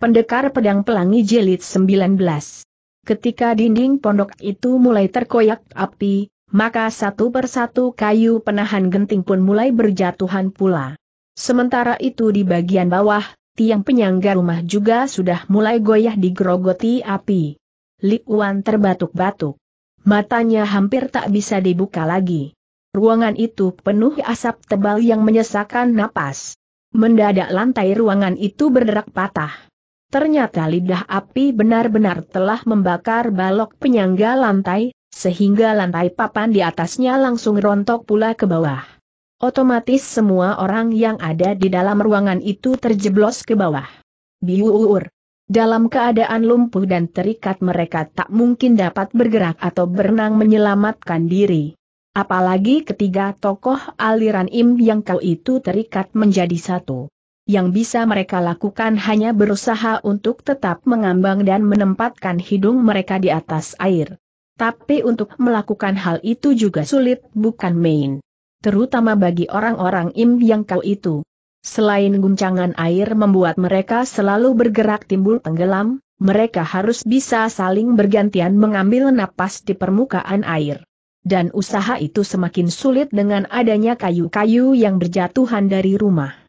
Pendekar Pedang Pelangi jelit 19 Ketika dinding pondok itu mulai terkoyak api, maka satu persatu kayu penahan genting pun mulai berjatuhan pula. Sementara itu di bagian bawah, tiang penyangga rumah juga sudah mulai goyah digerogoti api. Likuan terbatuk-batuk. Matanya hampir tak bisa dibuka lagi. Ruangan itu penuh asap tebal yang menyesakan napas. Mendadak lantai ruangan itu berderak patah. Ternyata lidah api benar-benar telah membakar balok penyangga lantai, sehingga lantai papan di atasnya langsung rontok pula ke bawah. Otomatis semua orang yang ada di dalam ruangan itu terjeblos ke bawah. Biuur. Dalam keadaan lumpuh dan terikat mereka tak mungkin dapat bergerak atau berenang menyelamatkan diri. Apalagi ketiga tokoh aliran Im yang kau itu terikat menjadi satu yang bisa mereka lakukan hanya berusaha untuk tetap mengambang dan menempatkan hidung mereka di atas air. Tapi untuk melakukan hal itu juga sulit, bukan main. Terutama bagi orang-orang im yang kau itu. Selain guncangan air membuat mereka selalu bergerak timbul tenggelam, mereka harus bisa saling bergantian mengambil napas di permukaan air dan usaha itu semakin sulit dengan adanya kayu-kayu yang berjatuhan dari rumah.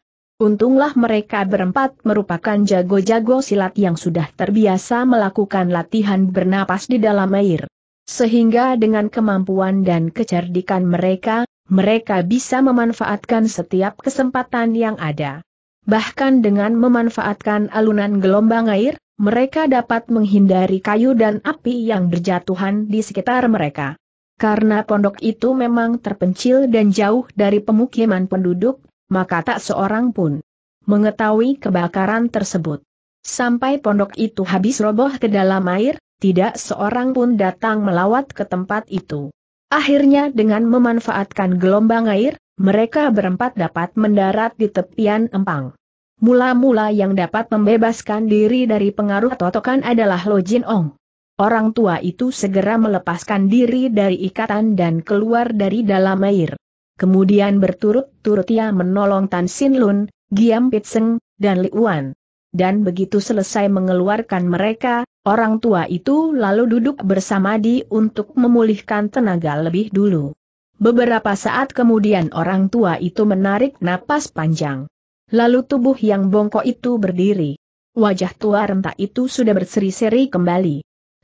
Untunglah mereka berempat merupakan jago-jago silat yang sudah terbiasa melakukan latihan bernapas di dalam air. Sehingga dengan kemampuan dan kecerdikan mereka, mereka bisa memanfaatkan setiap kesempatan yang ada. Bahkan dengan memanfaatkan alunan gelombang air, mereka dapat menghindari kayu dan api yang berjatuhan di sekitar mereka. Karena pondok itu memang terpencil dan jauh dari pemukiman penduduk, maka tak seorang pun mengetahui kebakaran tersebut. Sampai pondok itu habis roboh ke dalam air, tidak seorang pun datang melawat ke tempat itu. Akhirnya dengan memanfaatkan gelombang air, mereka berempat dapat mendarat di tepian empang. Mula-mula yang dapat membebaskan diri dari pengaruh totokan adalah Lo Jin Ong. Orang tua itu segera melepaskan diri dari ikatan dan keluar dari dalam air. Kemudian berturut-turut ia menolong Tan Sin Lun, Giam Pitseng, dan Li Wan. Dan begitu selesai mengeluarkan mereka, orang tua itu lalu duduk bersama di untuk memulihkan tenaga lebih dulu. Beberapa saat kemudian orang tua itu menarik napas panjang. Lalu tubuh yang bongkok itu berdiri. Wajah tua renta itu sudah berseri-seri kembali.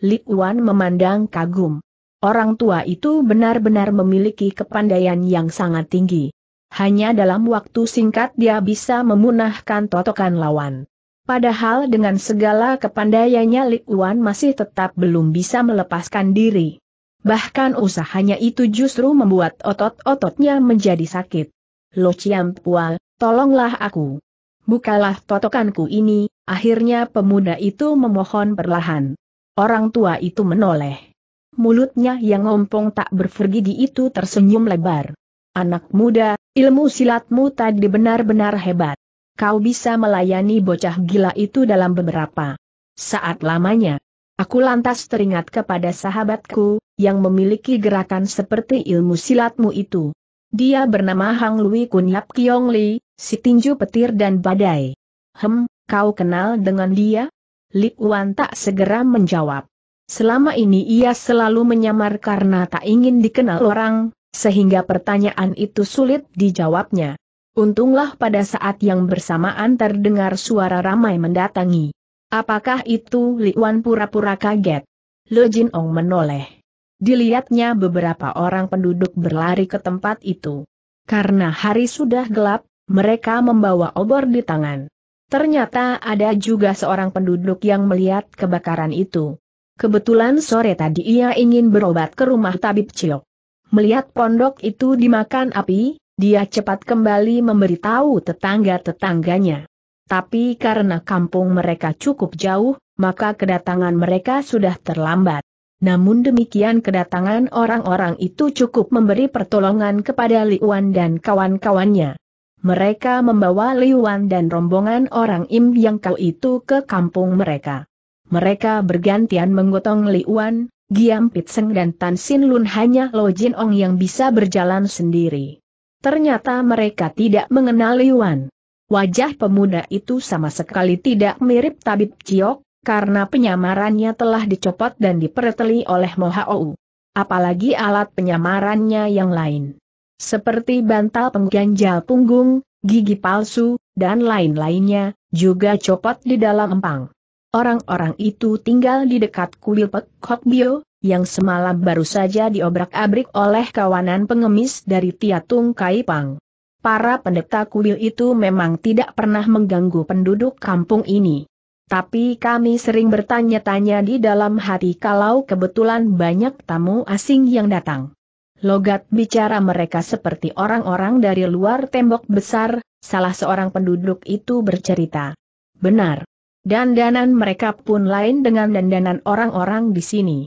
Li Wan memandang kagum. Orang tua itu benar-benar memiliki kepandaian yang sangat tinggi. Hanya dalam waktu singkat dia bisa memunahkan totokan lawan. Padahal dengan segala kepandaiannya Li Wan masih tetap belum bisa melepaskan diri. Bahkan usahanya itu justru membuat otot-ototnya menjadi sakit. Lo Chiam Pua, tolonglah aku. Bukalah totokanku ini, akhirnya pemuda itu memohon perlahan. Orang tua itu menoleh mulutnya yang ngompong tak bervergigi itu tersenyum lebar. Anak muda, ilmu silatmu tadi benar-benar hebat. Kau bisa melayani bocah gila itu dalam beberapa saat lamanya. Aku lantas teringat kepada sahabatku, yang memiliki gerakan seperti ilmu silatmu itu. Dia bernama Hang Lui Kun Yap Kiong Li, si tinju petir dan badai. Hem, kau kenal dengan dia? Li Wan tak segera menjawab. Selama ini ia selalu menyamar karena tak ingin dikenal orang, sehingga pertanyaan itu sulit dijawabnya. Untunglah pada saat yang bersamaan terdengar suara ramai mendatangi. Apakah itu Li Wan pura-pura kaget? Lo Jin Ong menoleh. Dilihatnya beberapa orang penduduk berlari ke tempat itu. Karena hari sudah gelap, mereka membawa obor di tangan. Ternyata ada juga seorang penduduk yang melihat kebakaran itu. Kebetulan sore tadi ia ingin berobat ke rumah tabib cilok. Melihat pondok itu dimakan api, dia cepat kembali memberitahu tetangga-tetangganya. Tapi karena kampung mereka cukup jauh, maka kedatangan mereka sudah terlambat. Namun demikian kedatangan orang-orang itu cukup memberi pertolongan kepada Liuan dan kawan-kawannya. Mereka membawa Liuan dan rombongan orang Im yang kau itu ke kampung mereka. Mereka bergantian menggotong Liuan, Giam Pitseng dan Tan Sin Lun hanya Lo Jin Ong yang bisa berjalan sendiri. Ternyata mereka tidak mengenal Wan. Wajah pemuda itu sama sekali tidak mirip Tabib Ciok, karena penyamarannya telah dicopot dan dipereteli oleh Mohau. Apalagi alat penyamarannya yang lain. Seperti bantal pengganjal punggung, gigi palsu, dan lain-lainnya, juga copot di dalam empang. Orang-orang itu tinggal di dekat kuil Pekok Bio, yang semalam baru saja diobrak-abrik oleh kawanan pengemis dari Tiatung Kaipang. Para pendeta kuil itu memang tidak pernah mengganggu penduduk kampung ini. Tapi kami sering bertanya-tanya di dalam hati kalau kebetulan banyak tamu asing yang datang. Logat bicara mereka seperti orang-orang dari luar tembok besar, salah seorang penduduk itu bercerita. Benar, Dandanan mereka pun lain dengan dandanan orang-orang di sini.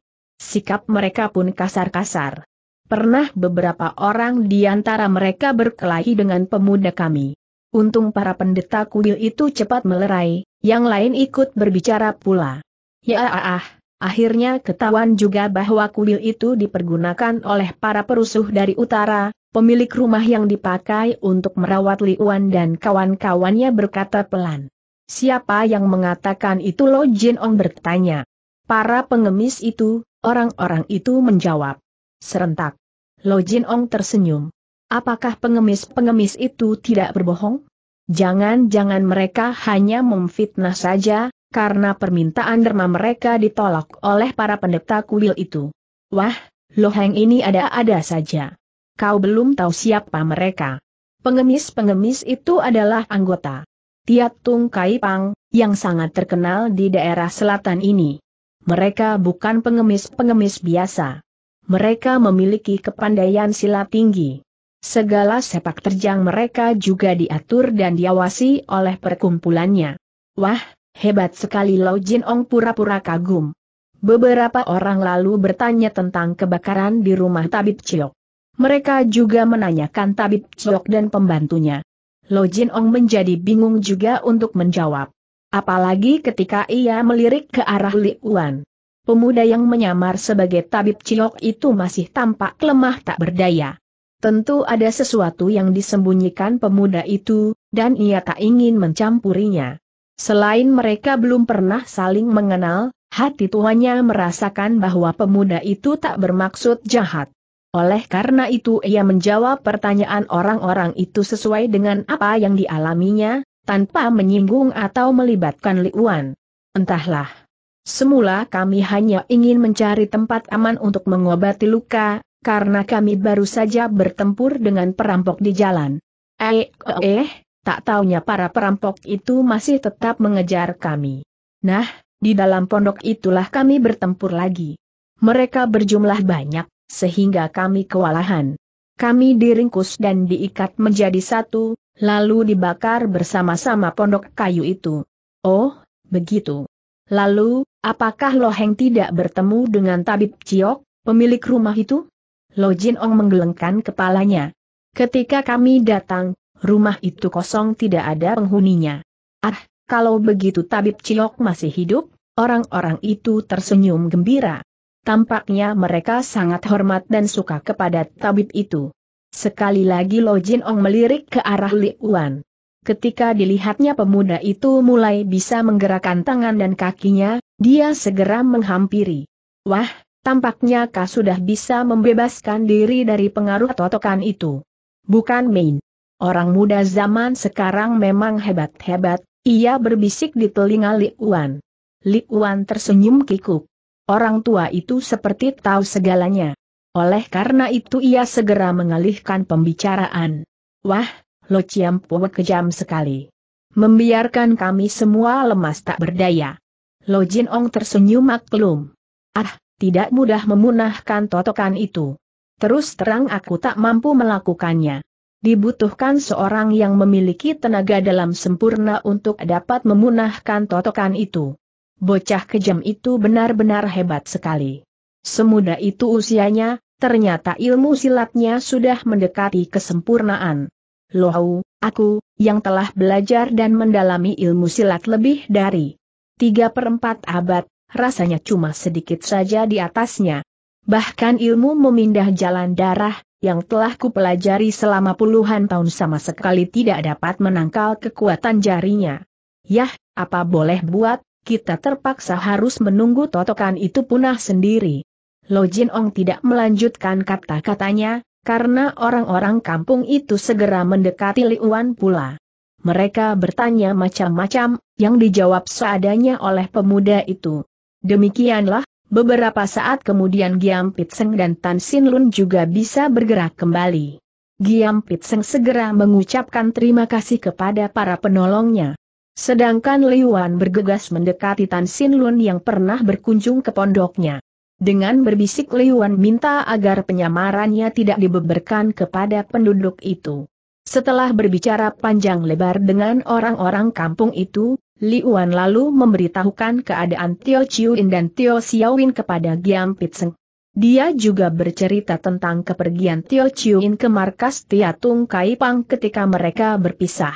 Sikap mereka pun kasar-kasar. Pernah beberapa orang di antara mereka berkelahi dengan pemuda kami. Untung para pendeta kuil itu cepat melerai, yang lain ikut berbicara pula. Ya ah, ah, ah. akhirnya ketahuan juga bahwa kuil itu dipergunakan oleh para perusuh dari utara, pemilik rumah yang dipakai untuk merawat Liuan dan kawan-kawannya berkata pelan. Siapa yang mengatakan itu Lo Jin Ong bertanya. Para pengemis itu, orang-orang itu menjawab. Serentak. Lo Jin Ong tersenyum. Apakah pengemis-pengemis itu tidak berbohong? Jangan-jangan mereka hanya memfitnah saja, karena permintaan derma mereka ditolak oleh para pendeta kuil itu. Wah, Heng ini ada-ada saja. Kau belum tahu siapa mereka. Pengemis-pengemis itu adalah anggota Tiat Tung Kai Pang, yang sangat terkenal di daerah selatan ini. Mereka bukan pengemis-pengemis biasa. Mereka memiliki kepandaian silat tinggi. Segala sepak terjang mereka juga diatur dan diawasi oleh perkumpulannya. Wah, hebat sekali Lau Jin Ong pura-pura kagum. Beberapa orang lalu bertanya tentang kebakaran di rumah Tabib Ciok. Mereka juga menanyakan Tabib Ciok dan pembantunya. Lo Jin Ong menjadi bingung juga untuk menjawab. Apalagi ketika ia melirik ke arah Li Wan, Pemuda yang menyamar sebagai tabib cilok itu masih tampak lemah tak berdaya. Tentu ada sesuatu yang disembunyikan pemuda itu, dan ia tak ingin mencampurinya. Selain mereka belum pernah saling mengenal, hati tuanya merasakan bahwa pemuda itu tak bermaksud jahat. Oleh karena itu ia menjawab pertanyaan orang-orang itu sesuai dengan apa yang dialaminya, tanpa menyinggung atau melibatkan Liuan. Entahlah. Semula kami hanya ingin mencari tempat aman untuk mengobati luka, karena kami baru saja bertempur dengan perampok di jalan. Eh, eh, tak taunya para perampok itu masih tetap mengejar kami. Nah, di dalam pondok itulah kami bertempur lagi. Mereka berjumlah banyak, sehingga kami kewalahan. Kami diringkus dan diikat menjadi satu, lalu dibakar bersama-sama pondok kayu itu. Oh, begitu. Lalu, apakah Loheng tidak bertemu dengan tabib Ciok, pemilik rumah itu? Lo Jin Ong menggelengkan kepalanya. Ketika kami datang, rumah itu kosong tidak ada penghuninya. Ah, kalau begitu tabib Ciok masih hidup, orang-orang itu tersenyum gembira. Tampaknya mereka sangat hormat dan suka kepada tabib itu. Sekali lagi Lo Jin Ong melirik ke arah Li Wan. Ketika dilihatnya pemuda itu mulai bisa menggerakkan tangan dan kakinya, dia segera menghampiri. Wah, tampaknya kau sudah bisa membebaskan diri dari pengaruh totokan itu. Bukan main. Orang muda zaman sekarang memang hebat-hebat, ia berbisik di telinga Li Wan. Li Wan tersenyum kikuk. Orang tua itu seperti tahu segalanya. Oleh karena itu ia segera mengalihkan pembicaraan. Wah, Lo ciam kejam sekali. Membiarkan kami semua lemas tak berdaya. Lo Jin Ong tersenyum maklum. Ah, tidak mudah memunahkan totokan itu. Terus terang aku tak mampu melakukannya. Dibutuhkan seorang yang memiliki tenaga dalam sempurna untuk dapat memunahkan totokan itu. Bocah kejam itu benar-benar hebat sekali. Semuda itu usianya, ternyata ilmu silatnya sudah mendekati kesempurnaan. Lohau, aku, yang telah belajar dan mendalami ilmu silat lebih dari tiga perempat abad, rasanya cuma sedikit saja di atasnya. Bahkan ilmu memindah jalan darah, yang telah kupelajari selama puluhan tahun sama sekali tidak dapat menangkal kekuatan jarinya. Yah, apa boleh buat, kita terpaksa harus menunggu totokan itu punah sendiri. Lo Jin Ong tidak melanjutkan kata-katanya, karena orang-orang kampung itu segera mendekati Liuan pula. Mereka bertanya macam-macam, yang dijawab seadanya oleh pemuda itu. Demikianlah, beberapa saat kemudian Giam Pitseng dan Tan Sin Lun juga bisa bergerak kembali. Giam Pitseng segera mengucapkan terima kasih kepada para penolongnya. Sedangkan Liuan bergegas mendekati Tan Sin Lun yang pernah berkunjung ke pondoknya. Dengan berbisik Liuan minta agar penyamarannya tidak dibeberkan kepada penduduk itu. Setelah berbicara panjang lebar dengan orang-orang kampung itu, Liuan lalu memberitahukan keadaan Tio Chiuin dan Tio Xiaowin kepada Giam Pitseng. Dia juga bercerita tentang kepergian Tio Chiuin ke markas Tiatung Kaipang ketika mereka berpisah.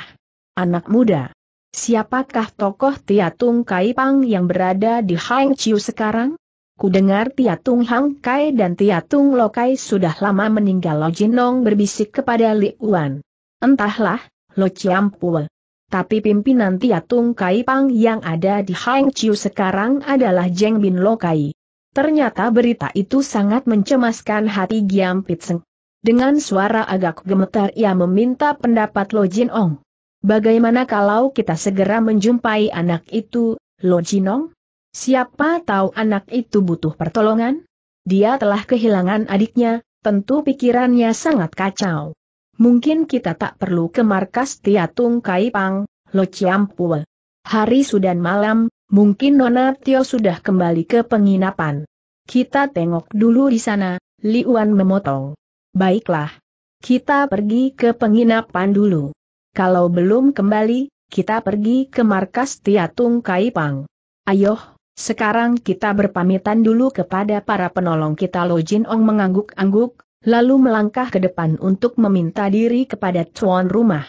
Anak muda, Siapakah tokoh Tiatung Kai Pang yang berada di Hang Chiu sekarang? Kudengar Tiatung Hang Kai dan Tiatung Lokai sudah lama meninggal Lo Jinong berbisik kepada Li Wan. Entahlah, Lo Chiampua. Tapi pimpinan Tiatung Kai Pang yang ada di Hang Chiu sekarang adalah Jeng Bin Lokai. Ternyata berita itu sangat mencemaskan hati Giam Pitseng. Dengan suara agak gemetar ia meminta pendapat Lo Jinong. Bagaimana kalau kita segera menjumpai anak itu, Lo Jinong? Siapa tahu anak itu butuh pertolongan? Dia telah kehilangan adiknya, tentu pikirannya sangat kacau. Mungkin kita tak perlu ke markas Tiatung Kaipang, Lo Chiampue. Hari sudah malam, mungkin Nona Tio sudah kembali ke penginapan. Kita tengok dulu di sana, Liuan memotong. Baiklah. Kita pergi ke penginapan dulu. Kalau belum kembali, kita pergi ke markas Tiatung Kaipang. Ayoh, sekarang kita berpamitan dulu kepada para penolong kita Jin Ong mengangguk-angguk, lalu melangkah ke depan untuk meminta diri kepada tuan rumah.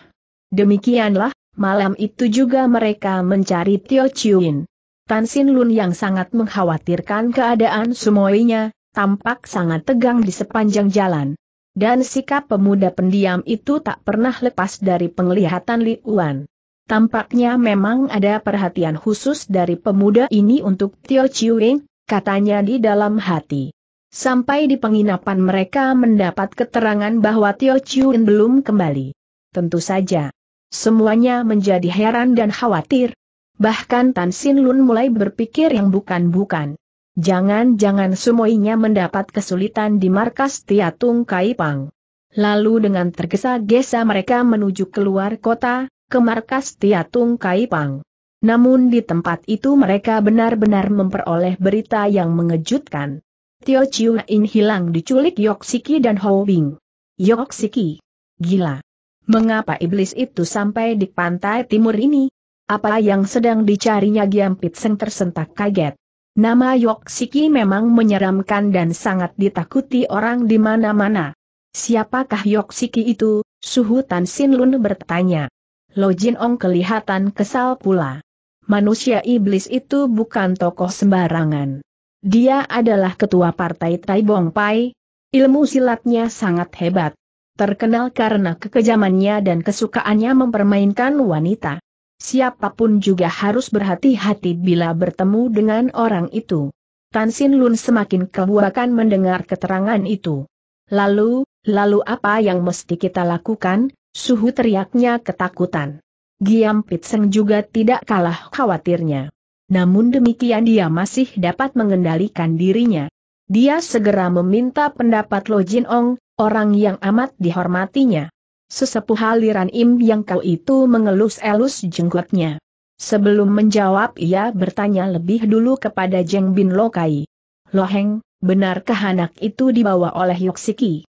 Demikianlah, malam itu juga mereka mencari Tio Chiuin. Tan Sin Lun yang sangat mengkhawatirkan keadaan semuanya, tampak sangat tegang di sepanjang jalan. Dan sikap pemuda pendiam itu tak pernah lepas dari penglihatan Li Liuan. Tampaknya memang ada perhatian khusus dari pemuda ini untuk Tio Chiwing, katanya di dalam hati. Sampai di penginapan mereka mendapat keterangan bahwa Tio Chiwing belum kembali. Tentu saja. Semuanya menjadi heran dan khawatir. Bahkan Tan Sin Lun mulai berpikir yang bukan-bukan. Jangan-jangan semuanya mendapat kesulitan di markas Tiatung Kaipang. Lalu dengan tergesa-gesa mereka menuju keluar kota, ke markas Tiatung Kaipang. Namun di tempat itu mereka benar-benar memperoleh berita yang mengejutkan. Tio Chiu In hilang diculik Yoksiki dan Hou Bing. Yoksiki. Gila. Mengapa iblis itu sampai di pantai timur ini? Apa yang sedang dicarinya Giampit Seng tersentak kaget. Nama Yoksiki memang menyeramkan dan sangat ditakuti orang di mana-mana. Siapakah Yoksiki itu? Suhu Tan Sin Lun bertanya. Lo Jin Ong kelihatan kesal pula. Manusia iblis itu bukan tokoh sembarangan. Dia adalah ketua partai Tai Bong Pai. Ilmu silatnya sangat hebat. Terkenal karena kekejamannya dan kesukaannya mempermainkan wanita. Siapapun juga harus berhati-hati bila bertemu dengan orang itu. Tan Sin Lun semakin kebuakan mendengar keterangan itu. Lalu, lalu apa yang mesti kita lakukan? Suhu teriaknya ketakutan. Giam Pitseng juga tidak kalah khawatirnya. Namun demikian dia masih dapat mengendalikan dirinya. Dia segera meminta pendapat Lo Jin Ong, orang yang amat dihormatinya. Sesepuh aliran Im yang kau itu mengelus-elus jenggotnya. Sebelum menjawab ia bertanya lebih dulu kepada Jeng Bin Lokai. Loheng, benarkah anak itu dibawa oleh Yoksiki?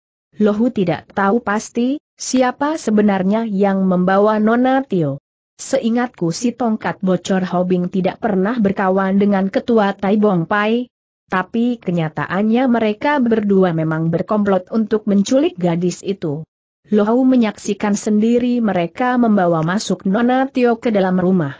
Lohu tidak tahu pasti, siapa sebenarnya yang membawa Nona Tio. Seingatku si tongkat bocor Hobing tidak pernah berkawan dengan ketua Tai Bong Pai, tapi kenyataannya mereka berdua memang berkomplot untuk menculik gadis itu. Lohau menyaksikan sendiri mereka membawa masuk Nona Tio ke dalam rumah.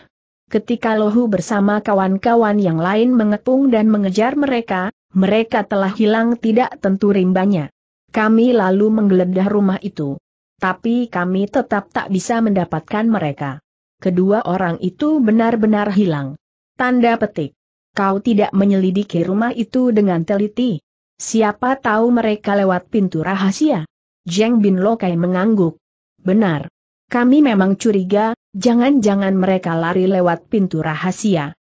Ketika Lohu bersama kawan-kawan yang lain mengepung dan mengejar mereka, mereka telah hilang tidak tentu rimbanya. Kami lalu menggeledah rumah itu. Tapi kami tetap tak bisa mendapatkan mereka. Kedua orang itu benar-benar hilang. Tanda petik. Kau tidak menyelidiki rumah itu dengan teliti. Siapa tahu mereka lewat pintu rahasia. Jeng Bin Lokai mengangguk. Benar. Kami memang curiga, jangan-jangan mereka lari lewat pintu rahasia.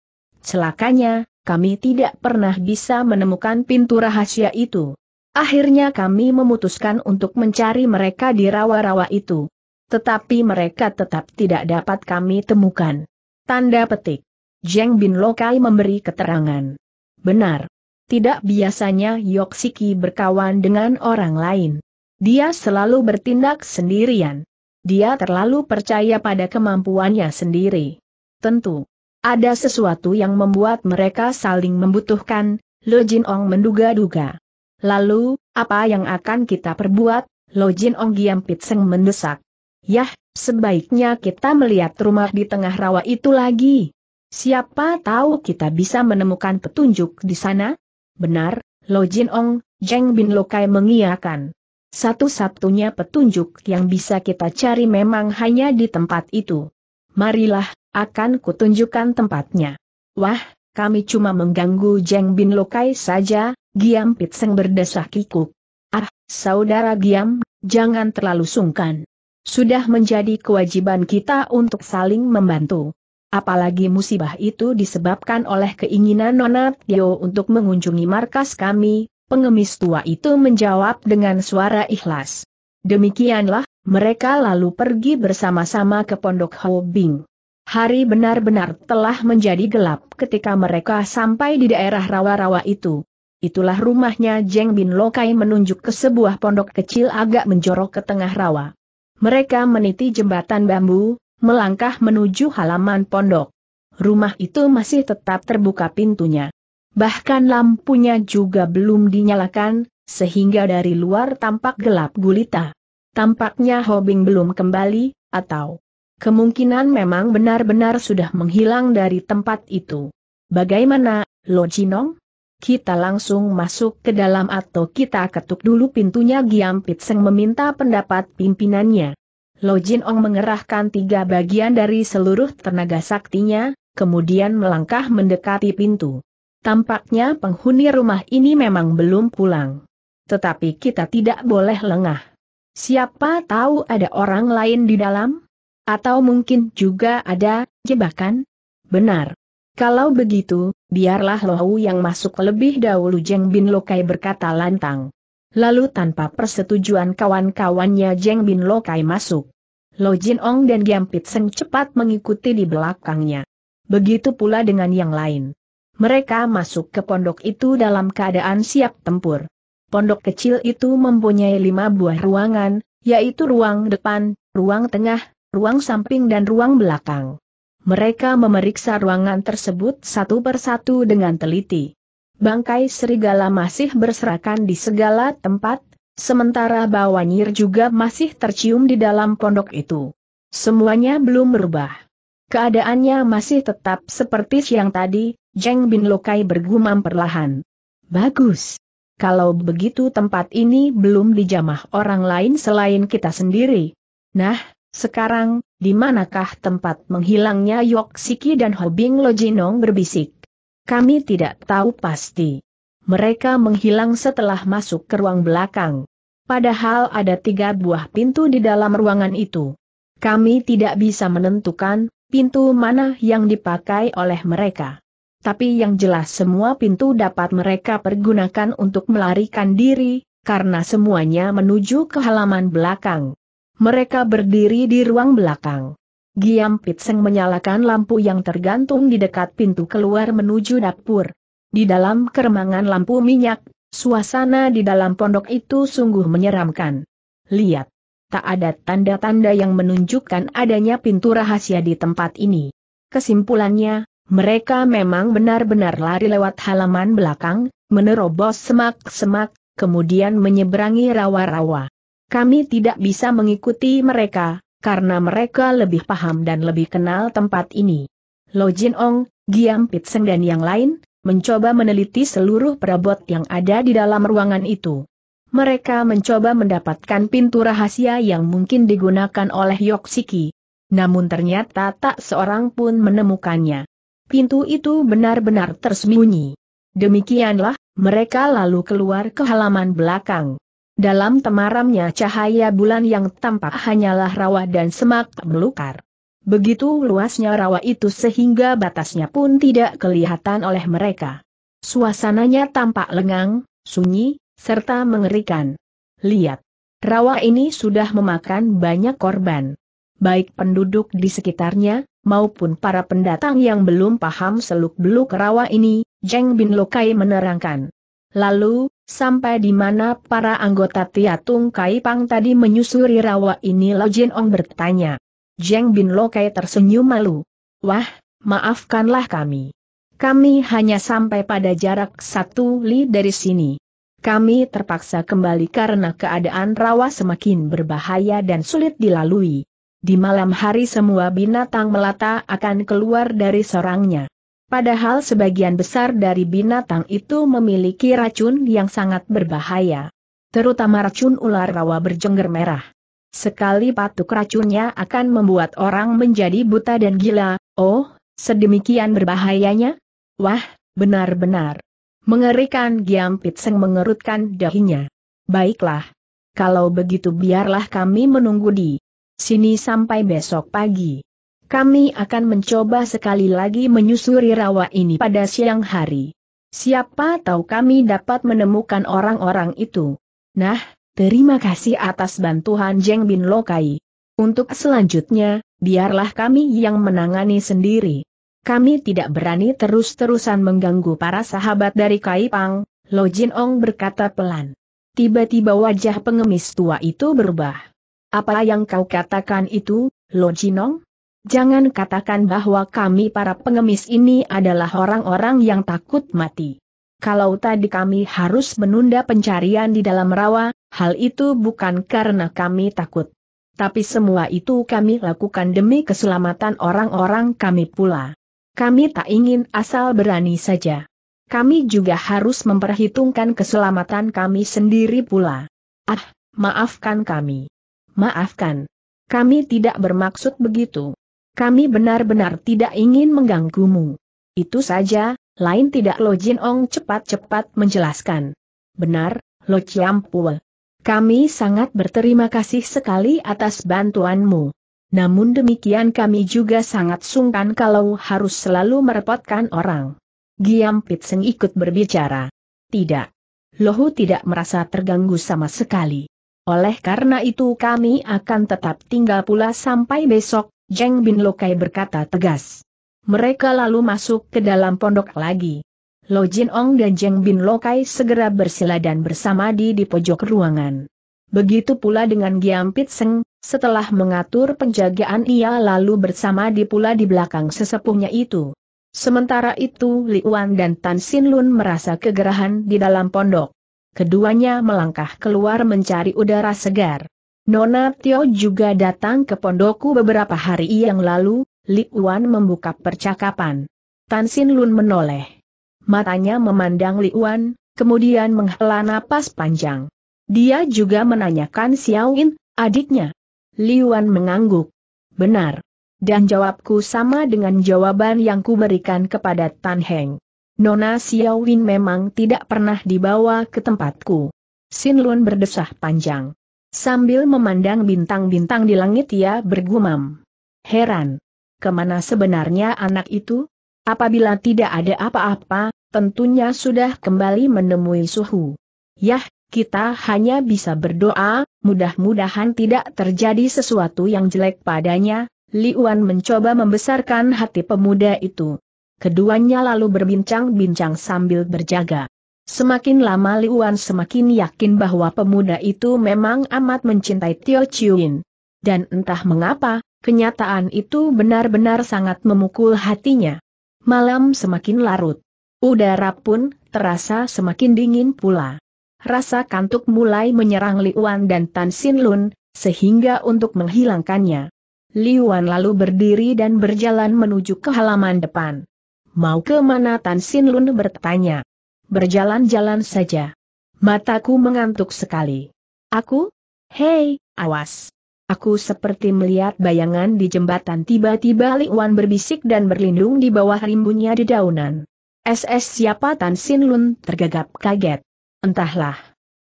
Celakanya, kami tidak pernah bisa menemukan pintu rahasia itu. Akhirnya kami memutuskan untuk mencari mereka di rawa-rawa itu. Tetapi mereka tetap tidak dapat kami temukan. Tanda petik. Jeng Bin Lokai memberi keterangan. Benar. Tidak biasanya Yoksiki berkawan dengan orang lain. Dia selalu bertindak sendirian. Dia terlalu percaya pada kemampuannya sendiri. Tentu. Ada sesuatu yang membuat mereka saling membutuhkan, Lo Jin Ong menduga-duga. Lalu, apa yang akan kita perbuat? Lo Jin Ong Giam Pitseng mendesak. Yah, sebaiknya kita melihat rumah di tengah rawa itu lagi. Siapa tahu kita bisa menemukan petunjuk di sana? Benar, Lo Jin Ong, Jeng Bin Lokai mengiakan. Satu-satunya petunjuk yang bisa kita cari memang hanya di tempat itu. Marilah, akan kutunjukkan tempatnya. Wah, kami cuma mengganggu Jeng Bin Lokai saja, Giam Pitseng berdesah kikuk. Ah, saudara Giam, jangan terlalu sungkan. Sudah menjadi kewajiban kita untuk saling membantu. Apalagi musibah itu disebabkan oleh keinginan Nona Tio untuk mengunjungi markas kami, Pengemis tua itu menjawab dengan suara ikhlas. Demikianlah, mereka lalu pergi bersama-sama ke pondok Bing. Hari benar-benar telah menjadi gelap ketika mereka sampai di daerah rawa-rawa itu. Itulah rumahnya Jeng Bin Lokai menunjuk ke sebuah pondok kecil agak menjorok ke tengah rawa. Mereka meniti jembatan bambu, melangkah menuju halaman pondok. Rumah itu masih tetap terbuka pintunya bahkan lampunya juga belum dinyalakan, sehingga dari luar tampak gelap gulita. Tampaknya Hobing belum kembali, atau kemungkinan memang benar-benar sudah menghilang dari tempat itu. Bagaimana, Lo Jinong? Kita langsung masuk ke dalam atau kita ketuk dulu pintunya Giam Pitseng meminta pendapat pimpinannya. Lo Jinong mengerahkan tiga bagian dari seluruh tenaga saktinya, kemudian melangkah mendekati pintu. Tampaknya penghuni rumah ini memang belum pulang. Tetapi kita tidak boleh lengah. Siapa tahu ada orang lain di dalam? Atau mungkin juga ada jebakan? Benar. Kalau begitu, biarlah Lohu yang masuk lebih dahulu Jeng Bin Lokai berkata lantang. Lalu tanpa persetujuan kawan-kawannya Jeng Bin Lokai masuk. Lo Jin Ong dan Giam Pit Seng cepat mengikuti di belakangnya. Begitu pula dengan yang lain mereka masuk ke pondok itu dalam keadaan siap tempur. Pondok kecil itu mempunyai lima buah ruangan, yaitu ruang depan, ruang tengah, ruang samping dan ruang belakang. Mereka memeriksa ruangan tersebut satu persatu dengan teliti. Bangkai serigala masih berserakan di segala tempat, sementara bawanyir juga masih tercium di dalam pondok itu. Semuanya belum berubah. Keadaannya masih tetap seperti siang tadi, Jeng Bin Lokai bergumam perlahan. Bagus. Kalau begitu tempat ini belum dijamah orang lain selain kita sendiri. Nah, sekarang, di manakah tempat menghilangnya Siki dan Hobing Lojinong berbisik? Kami tidak tahu pasti. Mereka menghilang setelah masuk ke ruang belakang. Padahal ada tiga buah pintu di dalam ruangan itu. Kami tidak bisa menentukan pintu mana yang dipakai oleh mereka. Tapi yang jelas semua pintu dapat mereka pergunakan untuk melarikan diri, karena semuanya menuju ke halaman belakang. Mereka berdiri di ruang belakang. Giam Pitseng menyalakan lampu yang tergantung di dekat pintu keluar menuju dapur. Di dalam keremangan lampu minyak, suasana di dalam pondok itu sungguh menyeramkan. Lihat, tak ada tanda-tanda yang menunjukkan adanya pintu rahasia di tempat ini. Kesimpulannya, mereka memang benar-benar lari lewat halaman belakang, menerobos semak-semak, kemudian menyeberangi rawa-rawa. Kami tidak bisa mengikuti mereka, karena mereka lebih paham dan lebih kenal tempat ini. Lo Jin Ong, Giam Pitseng dan yang lain, mencoba meneliti seluruh perabot yang ada di dalam ruangan itu mereka mencoba mendapatkan pintu rahasia yang mungkin digunakan oleh Yoksiki. Namun ternyata tak seorang pun menemukannya. Pintu itu benar-benar tersembunyi. Demikianlah, mereka lalu keluar ke halaman belakang. Dalam temaramnya cahaya bulan yang tampak hanyalah rawa dan semak belukar. Begitu luasnya rawa itu sehingga batasnya pun tidak kelihatan oleh mereka. Suasananya tampak lengang, sunyi, serta mengerikan. Lihat, rawa ini sudah memakan banyak korban. Baik penduduk di sekitarnya, maupun para pendatang yang belum paham seluk-beluk rawa ini, Jeng Bin Lokai menerangkan. Lalu, sampai di mana para anggota Tiatung Kai Pang tadi menyusuri rawa ini Lo Jin Ong bertanya. Jeng Bin Lokai tersenyum malu. Wah, maafkanlah kami. Kami hanya sampai pada jarak satu li dari sini. Kami terpaksa kembali karena keadaan rawa semakin berbahaya dan sulit dilalui. Di malam hari semua binatang melata akan keluar dari sarangnya. Padahal sebagian besar dari binatang itu memiliki racun yang sangat berbahaya. Terutama racun ular rawa berjengger merah. Sekali patuk racunnya akan membuat orang menjadi buta dan gila, oh, sedemikian berbahayanya? Wah, benar-benar. Mengerikan Giam Pitseng mengerutkan dahinya. Baiklah. Kalau begitu biarlah kami menunggu di sini sampai besok pagi. Kami akan mencoba sekali lagi menyusuri rawa ini pada siang hari. Siapa tahu kami dapat menemukan orang-orang itu. Nah, terima kasih atas bantuan Jeng Bin Lokai. Untuk selanjutnya, biarlah kami yang menangani sendiri kami tidak berani terus-terusan mengganggu para sahabat dari Kaipang, Lo Jin Ong berkata pelan. Tiba-tiba wajah pengemis tua itu berubah. Apa yang kau katakan itu, Lo Jin Ong? Jangan katakan bahwa kami para pengemis ini adalah orang-orang yang takut mati. Kalau tadi kami harus menunda pencarian di dalam rawa, hal itu bukan karena kami takut. Tapi semua itu kami lakukan demi keselamatan orang-orang kami pula. Kami tak ingin asal berani saja. Kami juga harus memperhitungkan keselamatan kami sendiri pula. Ah, maafkan kami. Maafkan. Kami tidak bermaksud begitu. Kami benar-benar tidak ingin mengganggumu. Itu saja, lain tidak Lo Jin Ong cepat-cepat menjelaskan. Benar, Lo Chiam Pue. Kami sangat berterima kasih sekali atas bantuanmu. Namun demikian kami juga sangat sungkan kalau harus selalu merepotkan orang. Giam Pitseng ikut berbicara. Tidak. Lohu tidak merasa terganggu sama sekali. Oleh karena itu kami akan tetap tinggal pula sampai besok, Jeng Bin Lokai berkata tegas. Mereka lalu masuk ke dalam pondok lagi. Lo Jin Ong dan Jeng Bin Lokai segera bersila dan bersamadi di di pojok ruangan. Begitu pula dengan Giam Pitseng, setelah mengatur penjagaan ia lalu bersama di pula di belakang sesepuhnya itu. Sementara itu Li Wan dan Tan Sin Lun merasa kegerahan di dalam pondok. Keduanya melangkah keluar mencari udara segar. Nona Tio juga datang ke pondokku beberapa hari yang lalu, Li Wan membuka percakapan. Tan Sin Lun menoleh. Matanya memandang Li Wan, kemudian menghela napas panjang. Dia juga menanyakan Xiao Yin, adiknya. Liuan mengangguk. Benar. Dan jawabku sama dengan jawaban yang kuberikan kepada Tan Heng. Nona Xiaowin memang tidak pernah dibawa ke tempatku. Sin Lun berdesah panjang. Sambil memandang bintang-bintang di langit ia bergumam. Heran. Kemana sebenarnya anak itu? Apabila tidak ada apa-apa, tentunya sudah kembali menemui suhu. Yah, kita hanya bisa berdoa, mudah-mudahan tidak terjadi sesuatu yang jelek padanya, Liuan mencoba membesarkan hati pemuda itu. Keduanya lalu berbincang-bincang sambil berjaga. Semakin lama Liuan semakin yakin bahwa pemuda itu memang amat mencintai Tio Chiuin. Dan entah mengapa, kenyataan itu benar-benar sangat memukul hatinya. Malam semakin larut. Udara pun terasa semakin dingin pula rasa kantuk mulai menyerang Li Wan dan Tan Sin Lun, sehingga untuk menghilangkannya. Li Wan lalu berdiri dan berjalan menuju ke halaman depan. Mau ke mana Tan Sin Lun bertanya. Berjalan-jalan saja. Mataku mengantuk sekali. Aku? Hei, awas. Aku seperti melihat bayangan di jembatan tiba-tiba Li Wan berbisik dan berlindung di bawah rimbunnya di daunan. SS siapa Tan Sin Lun tergagap kaget. Entahlah.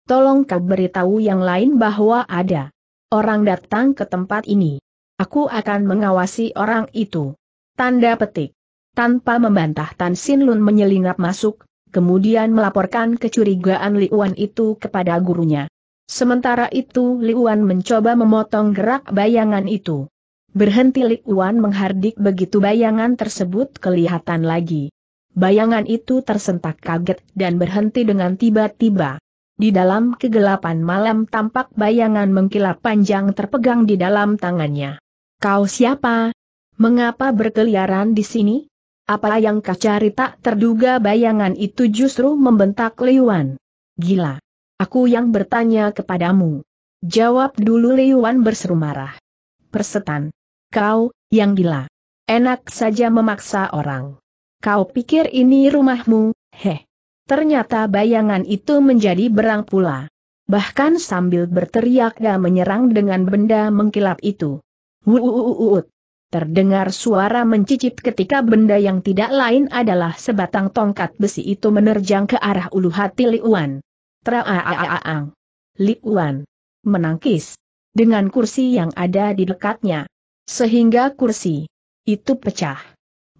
Tolong kau beritahu yang lain bahwa ada orang datang ke tempat ini. Aku akan mengawasi orang itu. Tanda petik. Tanpa membantah Tan Sin Lun menyelinap masuk, kemudian melaporkan kecurigaan Li Wan itu kepada gurunya. Sementara itu Li Wan mencoba memotong gerak bayangan itu. Berhenti Li Wan menghardik begitu bayangan tersebut kelihatan lagi. Bayangan itu tersentak kaget dan berhenti dengan tiba-tiba. Di dalam kegelapan malam tampak bayangan mengkilap panjang terpegang di dalam tangannya. Kau siapa? Mengapa berkeliaran di sini? Apa yang kau cari tak terduga bayangan itu justru membentak Liwan. Gila. Aku yang bertanya kepadamu. Jawab dulu Liwan berseru marah. Persetan. Kau, yang gila. Enak saja memaksa orang. Kau pikir ini rumahmu, heh. Ternyata bayangan itu menjadi berang pula. Bahkan sambil berteriak dan menyerang dengan benda mengkilap itu. Wuuuut. Terdengar suara mencicit ketika benda yang tidak lain adalah sebatang tongkat besi itu menerjang ke arah ulu hati Li Liuan. Li Liuan menangkis dengan kursi yang ada di dekatnya. Sehingga kursi itu pecah.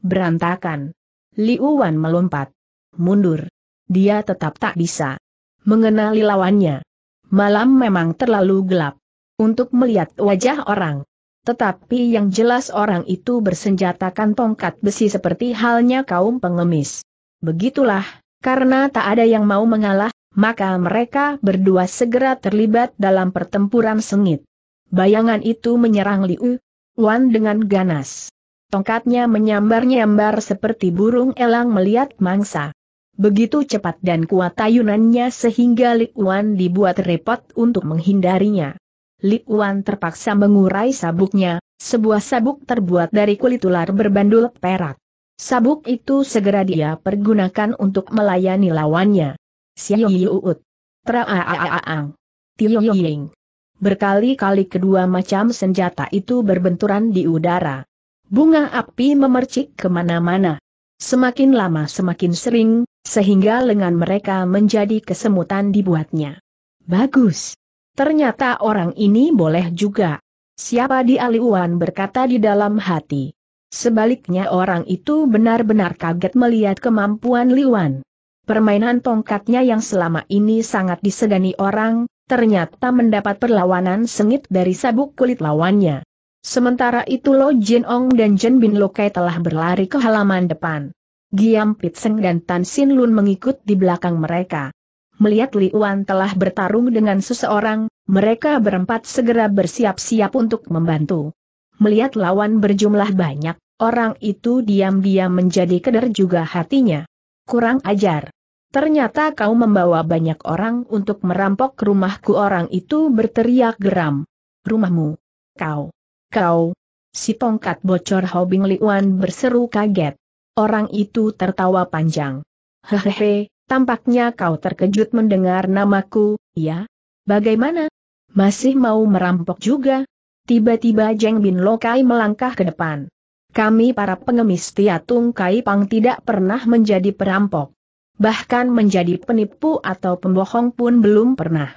Berantakan. Liu Wan melompat. Mundur. Dia tetap tak bisa mengenali lawannya. Malam memang terlalu gelap untuk melihat wajah orang. Tetapi yang jelas orang itu bersenjatakan tongkat besi seperti halnya kaum pengemis. Begitulah, karena tak ada yang mau mengalah, maka mereka berdua segera terlibat dalam pertempuran sengit. Bayangan itu menyerang Liu Wan dengan ganas. Tongkatnya menyambar-nyambar seperti burung elang melihat mangsa. Begitu cepat dan kuat ayunannya sehingga Li Wan dibuat repot untuk menghindarinya. Li Wan terpaksa mengurai sabuknya, sebuah sabuk terbuat dari kulit ular berbandul perak. Sabuk itu segera dia pergunakan untuk melayani lawannya. Siyoyuut. Traaaaang. Tiyoying. Berkali-kali kedua macam senjata itu berbenturan di udara bunga api memercik kemana-mana. Semakin lama semakin sering, sehingga lengan mereka menjadi kesemutan dibuatnya. Bagus. Ternyata orang ini boleh juga. Siapa di Aliwan berkata di dalam hati. Sebaliknya orang itu benar-benar kaget melihat kemampuan Liwan. Permainan tongkatnya yang selama ini sangat disegani orang, ternyata mendapat perlawanan sengit dari sabuk kulit lawannya. Sementara itu Lo Jin Ong dan Jen Bin Lokai telah berlari ke halaman depan. Giam Pitseng dan Tan Sin Lun mengikut di belakang mereka. Melihat Li Wan telah bertarung dengan seseorang, mereka berempat segera bersiap-siap untuk membantu. Melihat lawan berjumlah banyak, orang itu diam-diam menjadi keder juga hatinya. Kurang ajar. Ternyata kau membawa banyak orang untuk merampok rumahku orang itu berteriak geram. Rumahmu. Kau. Kau, si tongkat bocor Hobing Liuan berseru kaget. Orang itu tertawa panjang. Hehehe, tampaknya kau terkejut mendengar namaku, ya? Bagaimana? Masih mau merampok juga? Tiba-tiba Jeng Bin Lokai melangkah ke depan. Kami para pengemis Tiatung Kai Pang tidak pernah menjadi perampok. Bahkan menjadi penipu atau pembohong pun belum pernah.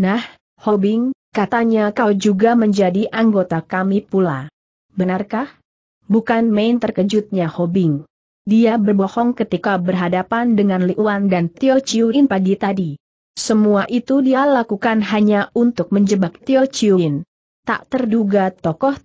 Nah, Hobing, Katanya kau juga menjadi anggota kami pula. Benarkah? Bukan main terkejutnya Hobing. Dia berbohong ketika berhadapan dengan Liuan dan Tio Chiuin pagi tadi. Semua itu dia lakukan hanya untuk menjebak Tio Chiuin. Tak terduga tokoh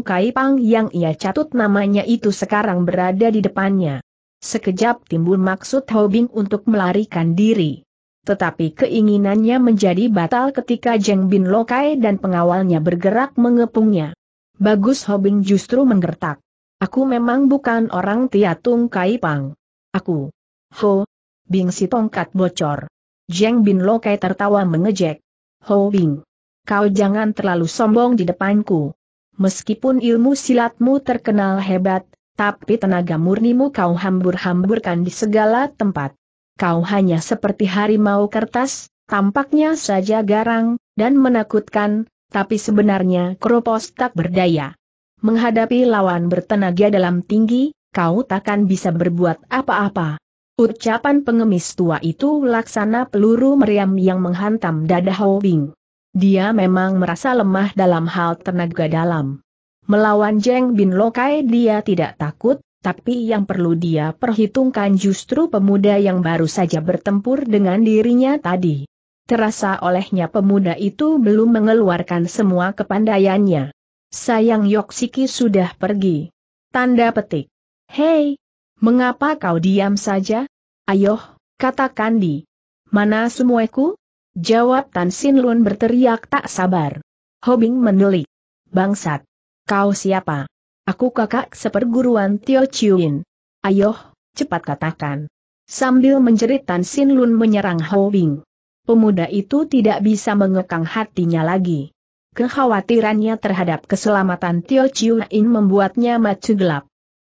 Kai Pang yang ia catut namanya itu sekarang berada di depannya. Sekejap timbul maksud Hobing untuk melarikan diri tetapi keinginannya menjadi batal ketika Jeng Bin Lokai dan pengawalnya bergerak mengepungnya. Bagus Hobing justru menggertak. Aku memang bukan orang Tiatung Kai Pang. Aku. Ho. Bing si tongkat bocor. Jeng Bin Lokai tertawa mengejek. Ho Bing. Kau jangan terlalu sombong di depanku. Meskipun ilmu silatmu terkenal hebat, tapi tenaga murnimu kau hambur-hamburkan di segala tempat kau hanya seperti harimau kertas, tampaknya saja garang, dan menakutkan, tapi sebenarnya kropos tak berdaya. Menghadapi lawan bertenaga dalam tinggi, kau takkan bisa berbuat apa-apa. Ucapan pengemis tua itu laksana peluru meriam yang menghantam dada Hou Bing. Dia memang merasa lemah dalam hal tenaga dalam. Melawan Jeng Bin Lokai dia tidak takut, tapi yang perlu dia perhitungkan justru pemuda yang baru saja bertempur dengan dirinya tadi. Terasa olehnya pemuda itu belum mengeluarkan semua kepandaiannya. Sayang Yoksiki sudah pergi. Tanda petik. Hei, mengapa kau diam saja? Ayoh, katakan di. Mana semuaku? Jawab Tan Sin Lun berteriak tak sabar. Hobing menelik. Bangsat. Kau siapa? Aku kakak seperguruan Tio Chiuin. Ayoh, cepat katakan. Sambil menjerit Tan Sin Lun menyerang Ho Bing. Pemuda itu tidak bisa mengekang hatinya lagi. Kekhawatirannya terhadap keselamatan Tio Chiuin membuatnya maju gelap.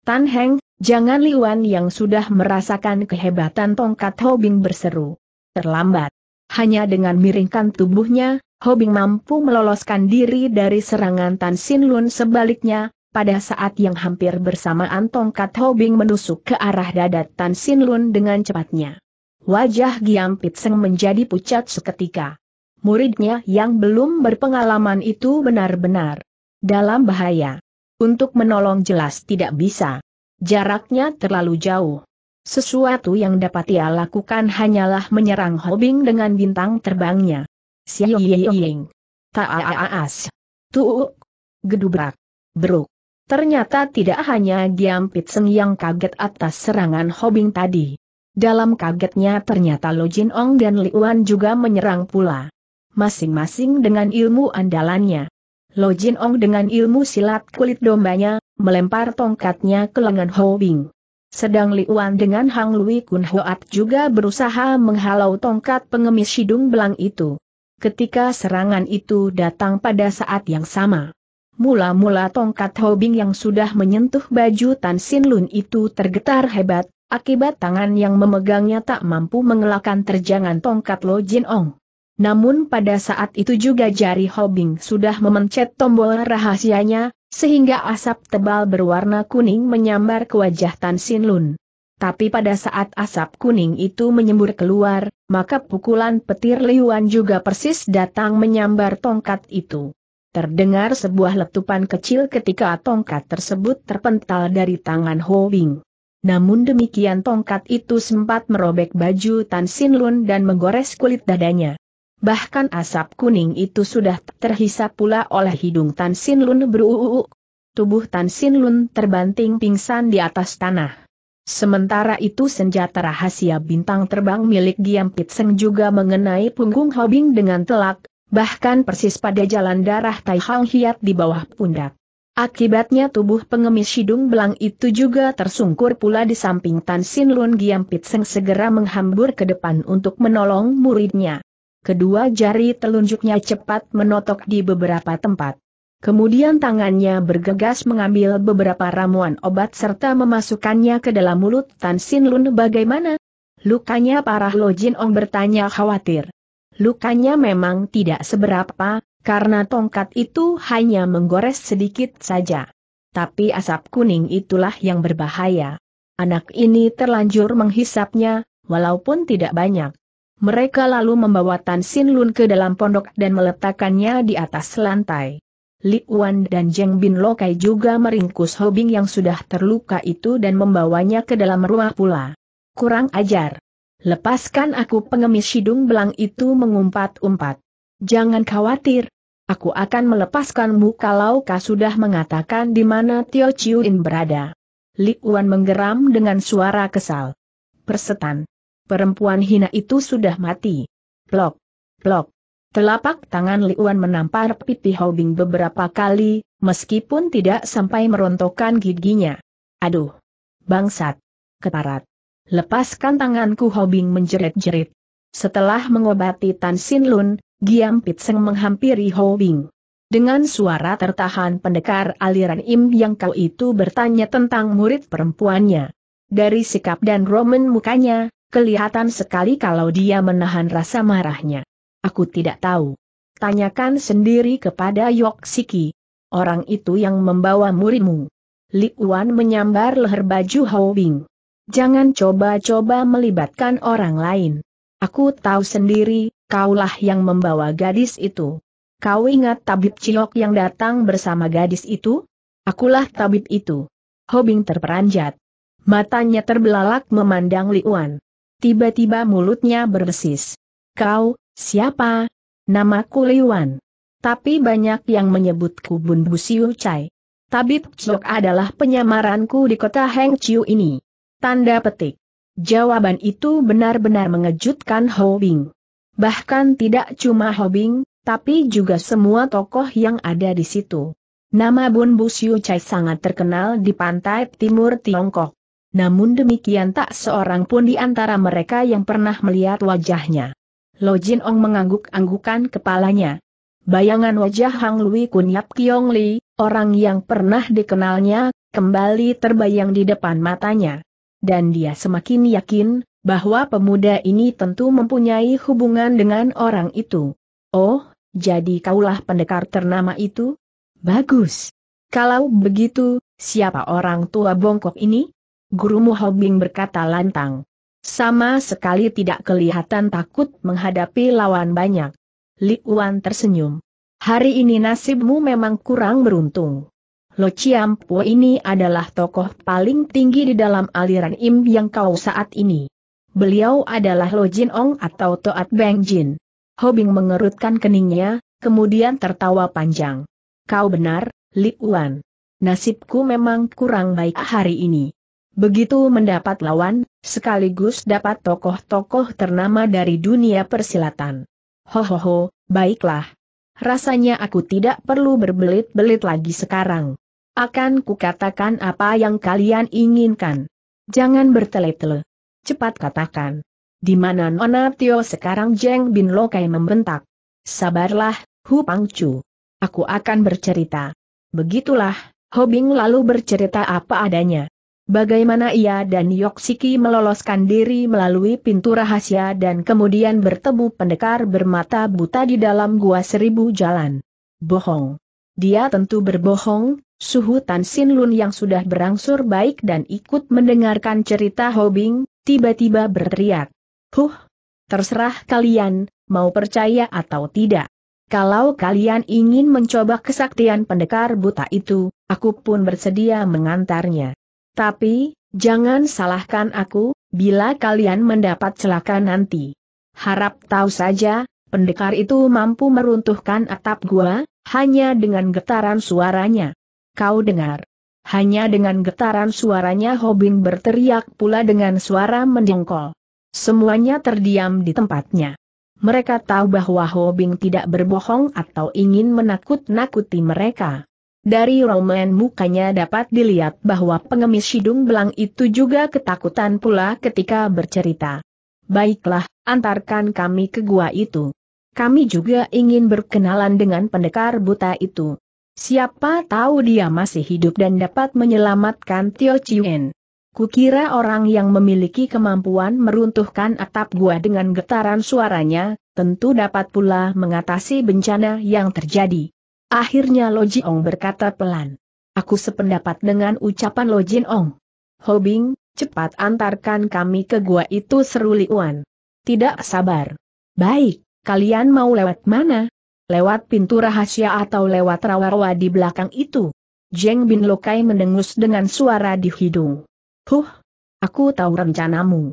Tan Heng, jangan Liwan yang sudah merasakan kehebatan tongkat Bing berseru. Terlambat. Hanya dengan miringkan tubuhnya, Bing mampu meloloskan diri dari serangan Tan Sin Lun sebaliknya, pada saat yang hampir bersamaan tongkat Hobing menusuk ke arah dada Tan Sin Lun dengan cepatnya. Wajah Giam Seng menjadi pucat seketika. Muridnya yang belum berpengalaman itu benar-benar dalam bahaya. Untuk menolong jelas tidak bisa. Jaraknya terlalu jauh. Sesuatu yang dapat ia lakukan hanyalah menyerang Hobing dengan bintang terbangnya. Siyoying. Taaaas. Tuuk. Gedubrak. Beruk. Ternyata tidak hanya Giam Pitseng yang kaget atas serangan Hobing tadi. Dalam kagetnya ternyata Lo Jin Ong dan Wan juga menyerang pula. Masing-masing dengan ilmu andalannya. Lo Jin Ong dengan ilmu silat kulit dombanya, melempar tongkatnya ke lengan Hobing. Sedang Li Wan dengan Hang Lui Kun Hoat juga berusaha menghalau tongkat pengemis hidung belang itu. Ketika serangan itu datang pada saat yang sama. Mula-mula tongkat Hobing yang sudah menyentuh baju Tan Sin Lun itu tergetar hebat, akibat tangan yang memegangnya tak mampu mengelakkan terjangan tongkat Lo Jin Ong. Namun pada saat itu juga jari Hobing sudah memencet tombol rahasianya, sehingga asap tebal berwarna kuning menyambar ke wajah Tan Sin Lun. Tapi pada saat asap kuning itu menyembur keluar, maka pukulan petir Liuan juga persis datang menyambar tongkat itu. Terdengar sebuah letupan kecil ketika tongkat tersebut terpental dari tangan Ho Bing. Namun demikian tongkat itu sempat merobek baju Tan Sin Lun dan menggores kulit dadanya. Bahkan asap kuning itu sudah terhisap pula oleh hidung Tan Sin Lun beruuu. Tubuh Tan Sin Lun terbanting pingsan di atas tanah. Sementara itu senjata rahasia bintang terbang milik Giam Seng juga mengenai punggung Hobing dengan telak, bahkan persis pada jalan darah Tai Hang Hiat di bawah pundak. Akibatnya tubuh pengemis hidung belang itu juga tersungkur pula di samping Tan Sin Lun Giam Pitseng segera menghambur ke depan untuk menolong muridnya. Kedua jari telunjuknya cepat menotok di beberapa tempat. Kemudian tangannya bergegas mengambil beberapa ramuan obat serta memasukkannya ke dalam mulut Tan Sin Lun bagaimana? Lukanya parah Lo Jin Ong bertanya khawatir. Lukanya memang tidak seberapa, karena tongkat itu hanya menggores sedikit saja. Tapi asap kuning itulah yang berbahaya. Anak ini terlanjur menghisapnya, walaupun tidak banyak. Mereka lalu membawa Tan Sin Lun ke dalam pondok dan meletakkannya di atas lantai. Li Wan dan Jeng Bin Lokai juga meringkus Hobing yang sudah terluka itu dan membawanya ke dalam ruang pula. Kurang ajar. Lepaskan aku pengemis hidung belang itu mengumpat-umpat. Jangan khawatir, aku akan melepaskanmu kalau kau sudah mengatakan di mana Tio Chiuin berada. Li Wan menggeram dengan suara kesal. Persetan. Perempuan hina itu sudah mati. Plok. Plok. Telapak tangan Li Wan menampar pipi Hobing beberapa kali, meskipun tidak sampai merontokkan giginya. Aduh. Bangsat. Keparat. Lepaskan tanganku Hobing menjerit-jerit. Setelah mengobati Tan Sin Lun, Giam Pitseng menghampiri Hobing. Dengan suara tertahan pendekar aliran Im yang kau itu bertanya tentang murid perempuannya. Dari sikap dan roman mukanya, kelihatan sekali kalau dia menahan rasa marahnya. Aku tidak tahu. Tanyakan sendiri kepada Yok Siki. Orang itu yang membawa muridmu. Li Wan menyambar leher baju Hao Jangan coba-coba melibatkan orang lain. Aku tahu sendiri, kaulah yang membawa gadis itu. Kau ingat tabib cilok yang datang bersama gadis itu? Akulah tabib itu. Hobing terperanjat. Matanya terbelalak memandang Liuan. Tiba-tiba mulutnya berdesis. Kau, siapa? Namaku Liuan. Tapi banyak yang menyebutku Bun Busiu Chai. Tabib Cilok adalah penyamaranku di kota Hengqiu ini. Tanda petik. Jawaban itu benar-benar mengejutkan Ho Bing. Bahkan tidak cuma Ho Bing, tapi juga semua tokoh yang ada di situ. Nama Bun Bu Siu Chai sangat terkenal di pantai timur Tiongkok. Namun demikian tak seorang pun di antara mereka yang pernah melihat wajahnya. Lo Jin Ong mengangguk-anggukan kepalanya. Bayangan wajah Hang Lui Kun Yap Kiong Li, orang yang pernah dikenalnya, kembali terbayang di depan matanya dan dia semakin yakin bahwa pemuda ini tentu mempunyai hubungan dengan orang itu. Oh, jadi kaulah pendekar ternama itu? Bagus. Kalau begitu, siapa orang tua bongkok ini? Gurumu Hobing berkata lantang. Sama sekali tidak kelihatan takut menghadapi lawan banyak. Li Uan tersenyum. Hari ini nasibmu memang kurang beruntung. Lo Chiam Po ini adalah tokoh paling tinggi di dalam aliran Im yang kau saat ini. Beliau adalah Lo Jin Ong atau Toat Beng Jin. Hobing mengerutkan keningnya, kemudian tertawa panjang. Kau benar, Li Wan. Nasibku memang kurang baik hari ini. Begitu mendapat lawan, sekaligus dapat tokoh-tokoh ternama dari dunia persilatan. Ho ho ho, baiklah. Rasanya aku tidak perlu berbelit-belit lagi sekarang akan kukatakan apa yang kalian inginkan. Jangan bertele-tele. Cepat katakan. Di mana Nona Tio sekarang Jeng Bin Lokai membentak. Sabarlah, Hu Pangcu. Aku akan bercerita. Begitulah, Hobing lalu bercerita apa adanya. Bagaimana ia dan Yoksiki meloloskan diri melalui pintu rahasia dan kemudian bertemu pendekar bermata buta di dalam gua seribu jalan. Bohong. Dia tentu berbohong, Suhu Tan Sin Lun yang sudah berangsur baik dan ikut mendengarkan cerita Hobing, tiba-tiba berteriak. Huh, terserah kalian, mau percaya atau tidak. Kalau kalian ingin mencoba kesaktian pendekar buta itu, aku pun bersedia mengantarnya. Tapi, jangan salahkan aku, bila kalian mendapat celaka nanti. Harap tahu saja, pendekar itu mampu meruntuhkan atap gua, hanya dengan getaran suaranya kau dengar. Hanya dengan getaran suaranya Hobing berteriak pula dengan suara mendengkol. Semuanya terdiam di tempatnya. Mereka tahu bahwa Hobing tidak berbohong atau ingin menakut-nakuti mereka. Dari roman mukanya dapat dilihat bahwa pengemis hidung belang itu juga ketakutan pula ketika bercerita. Baiklah, antarkan kami ke gua itu. Kami juga ingin berkenalan dengan pendekar buta itu. Siapa tahu dia masih hidup dan dapat menyelamatkan Tio Chien. Kukira orang yang memiliki kemampuan meruntuhkan atap gua dengan getaran suaranya, tentu dapat pula mengatasi bencana yang terjadi. Akhirnya Lo Jiong berkata pelan. Aku sependapat dengan ucapan Lo Jin Ong. Bing, cepat antarkan kami ke gua itu seru Liuan. Tidak sabar. Baik, kalian mau lewat mana? lewat pintu rahasia atau lewat rawa-rawa di belakang itu. Jeng Bin Lokai mendengus dengan suara di hidung. Huh, aku tahu rencanamu.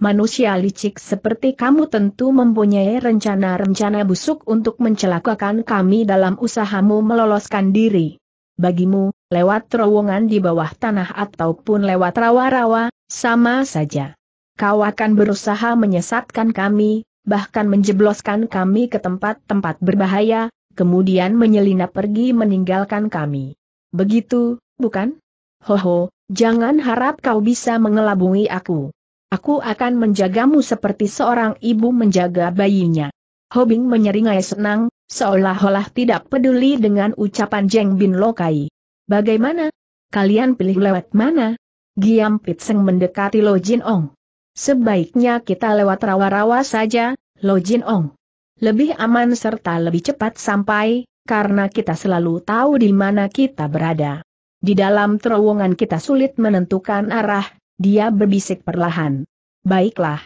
Manusia licik seperti kamu tentu mempunyai rencana-rencana busuk untuk mencelakakan kami dalam usahamu meloloskan diri. Bagimu, lewat terowongan di bawah tanah ataupun lewat rawa-rawa, sama saja. Kau akan berusaha menyesatkan kami, bahkan menjebloskan kami ke tempat-tempat berbahaya, kemudian menyelinap pergi meninggalkan kami. Begitu, bukan? Hoho, jangan harap kau bisa mengelabui aku. Aku akan menjagamu seperti seorang ibu menjaga bayinya. Hobing menyeringai senang, seolah-olah tidak peduli dengan ucapan Jeng Bin Lokai. Bagaimana? Kalian pilih lewat mana? Giam Pitseng mendekati Lo Jin Ong. Sebaiknya kita lewat rawa-rawa saja, Lo Jin Ong. Lebih aman serta lebih cepat sampai, karena kita selalu tahu di mana kita berada. Di dalam terowongan kita sulit menentukan arah, dia berbisik perlahan. Baiklah.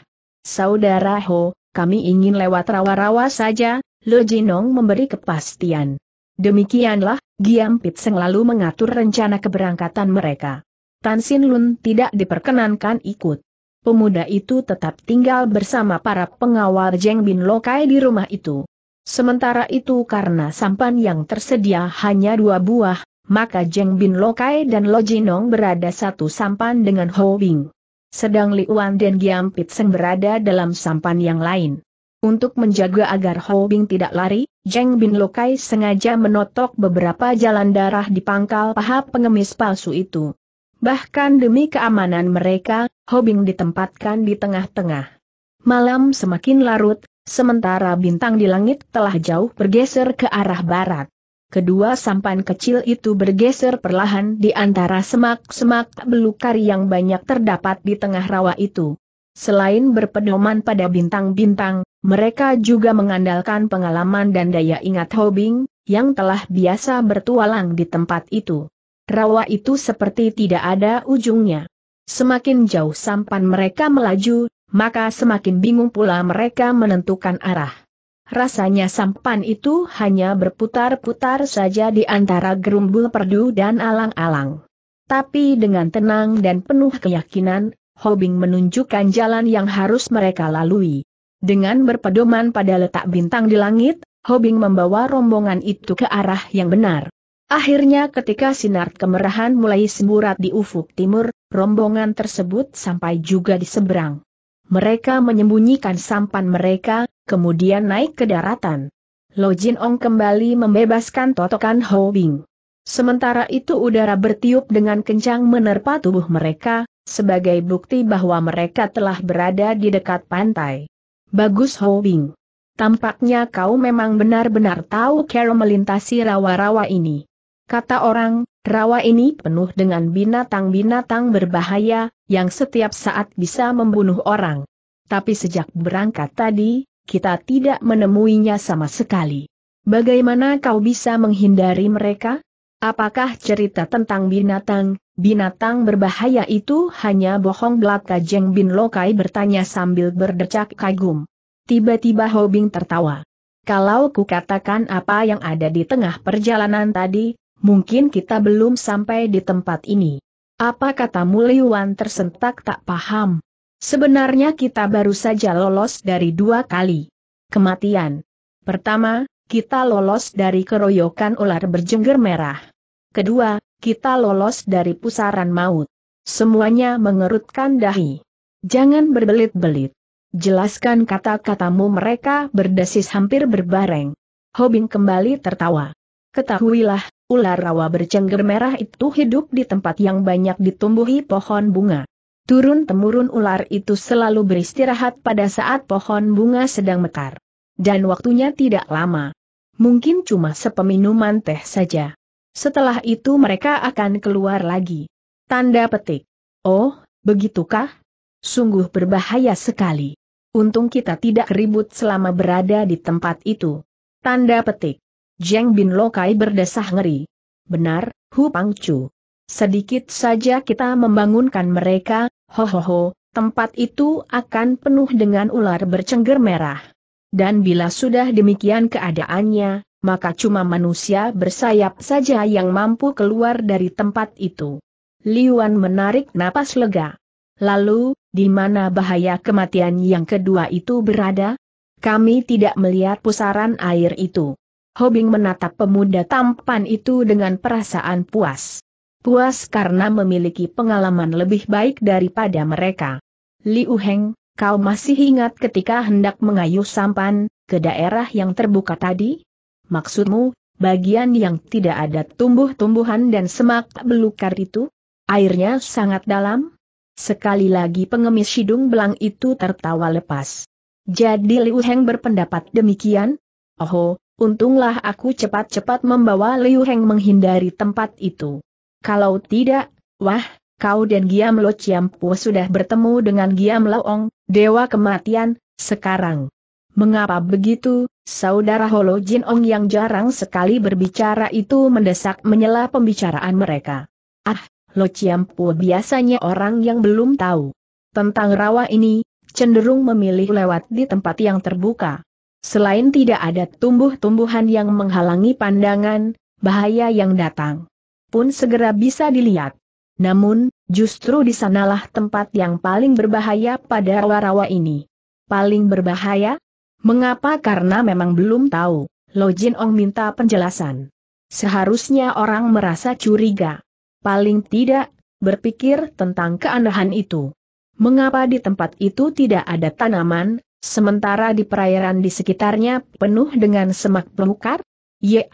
Saudara Ho, kami ingin lewat rawa-rawa saja, Lo Jinong memberi kepastian. Demikianlah, Giam Seng lalu mengatur rencana keberangkatan mereka. Tan Sin Lun tidak diperkenankan ikut pemuda itu tetap tinggal bersama para pengawal Jeng Bin Lokai di rumah itu. Sementara itu karena sampan yang tersedia hanya dua buah, maka Jeng Bin Lokai dan Lo Jinong berada satu sampan dengan Ho Bing. Sedang Liuan dan Giam Seng berada dalam sampan yang lain. Untuk menjaga agar Ho Bing tidak lari, Jeng Bin Lokai sengaja menotok beberapa jalan darah di pangkal paha pengemis palsu itu. Bahkan demi keamanan mereka, Hobing ditempatkan di tengah-tengah. Malam semakin larut, sementara bintang di langit telah jauh bergeser ke arah barat. Kedua sampan kecil itu bergeser perlahan di antara semak-semak belukar yang banyak terdapat di tengah rawa itu. Selain berpedoman pada bintang-bintang, mereka juga mengandalkan pengalaman dan daya ingat Hobing, yang telah biasa bertualang di tempat itu rawa itu seperti tidak ada ujungnya. Semakin jauh sampan mereka melaju, maka semakin bingung pula mereka menentukan arah. Rasanya sampan itu hanya berputar-putar saja di antara gerumbul perdu dan alang-alang. Tapi dengan tenang dan penuh keyakinan, Hobing menunjukkan jalan yang harus mereka lalui. Dengan berpedoman pada letak bintang di langit, Hobing membawa rombongan itu ke arah yang benar. Akhirnya ketika sinar kemerahan mulai semburat di ufuk timur, rombongan tersebut sampai juga di seberang. Mereka menyembunyikan sampan mereka, kemudian naik ke daratan. Lo Jin Ong kembali membebaskan totokan Ho Bing. Sementara itu udara bertiup dengan kencang menerpa tubuh mereka, sebagai bukti bahwa mereka telah berada di dekat pantai. Bagus Ho Bing. Tampaknya kau memang benar-benar tahu cara melintasi rawa-rawa ini. Kata orang, rawa ini penuh dengan binatang-binatang berbahaya, yang setiap saat bisa membunuh orang. Tapi sejak berangkat tadi, kita tidak menemuinya sama sekali. Bagaimana kau bisa menghindari mereka? Apakah cerita tentang binatang, binatang berbahaya itu hanya bohong belaka Jeng Bin Lokai bertanya sambil berdecak kagum. Tiba-tiba Hobing tertawa. Kalau kukatakan apa yang ada di tengah perjalanan tadi, mungkin kita belum sampai di tempat ini. Apa kata Muliwan tersentak tak paham? Sebenarnya kita baru saja lolos dari dua kali kematian. Pertama, kita lolos dari keroyokan ular berjengger merah. Kedua, kita lolos dari pusaran maut. Semuanya mengerutkan dahi. Jangan berbelit-belit. Jelaskan kata-katamu mereka berdesis hampir berbareng. Hobing kembali tertawa. Ketahuilah, ular rawa bercengger merah itu hidup di tempat yang banyak ditumbuhi pohon bunga. Turun-temurun ular itu selalu beristirahat pada saat pohon bunga sedang mekar. Dan waktunya tidak lama. Mungkin cuma sepeminuman teh saja. Setelah itu mereka akan keluar lagi. Tanda petik. Oh, begitukah? Sungguh berbahaya sekali. Untung kita tidak ribut selama berada di tempat itu. Tanda petik. Jeng Bin Lokai berdesah ngeri. Benar, Hu Pang Chu. Sedikit saja kita membangunkan mereka, ho ho ho, tempat itu akan penuh dengan ular bercengger merah. Dan bila sudah demikian keadaannya, maka cuma manusia bersayap saja yang mampu keluar dari tempat itu. Liuan menarik napas lega. Lalu, di mana bahaya kematian yang kedua itu berada? Kami tidak melihat pusaran air itu. Hobing menatap pemuda tampan itu dengan perasaan puas. Puas karena memiliki pengalaman lebih baik daripada mereka. Liu Heng, kau masih ingat ketika hendak mengayuh sampan, ke daerah yang terbuka tadi? Maksudmu, bagian yang tidak ada tumbuh-tumbuhan dan semak belukar itu? Airnya sangat dalam? Sekali lagi pengemis hidung belang itu tertawa lepas. Jadi Liu Heng berpendapat demikian? Oho, Untunglah aku cepat-cepat membawa Liu Heng menghindari tempat itu. Kalau tidak, wah, kau dan Giam Lo Chiampu sudah bertemu dengan Giam Ong, Dewa Kematian, sekarang. Mengapa begitu, saudara Holo Jin Ong yang jarang sekali berbicara itu mendesak menyela pembicaraan mereka. Ah, Lo Chiampu biasanya orang yang belum tahu. Tentang rawa ini, cenderung memilih lewat di tempat yang terbuka. Selain tidak ada tumbuh-tumbuhan yang menghalangi pandangan, bahaya yang datang pun segera bisa dilihat. Namun, justru di sanalah tempat yang paling berbahaya pada rawa-rawa ini. Paling berbahaya? Mengapa? Karena memang belum tahu. Jin Ong minta penjelasan. Seharusnya orang merasa curiga. Paling tidak, berpikir tentang keanehan itu. Mengapa di tempat itu tidak ada tanaman, Sementara di perairan di sekitarnya penuh dengan semak belukar? Ya,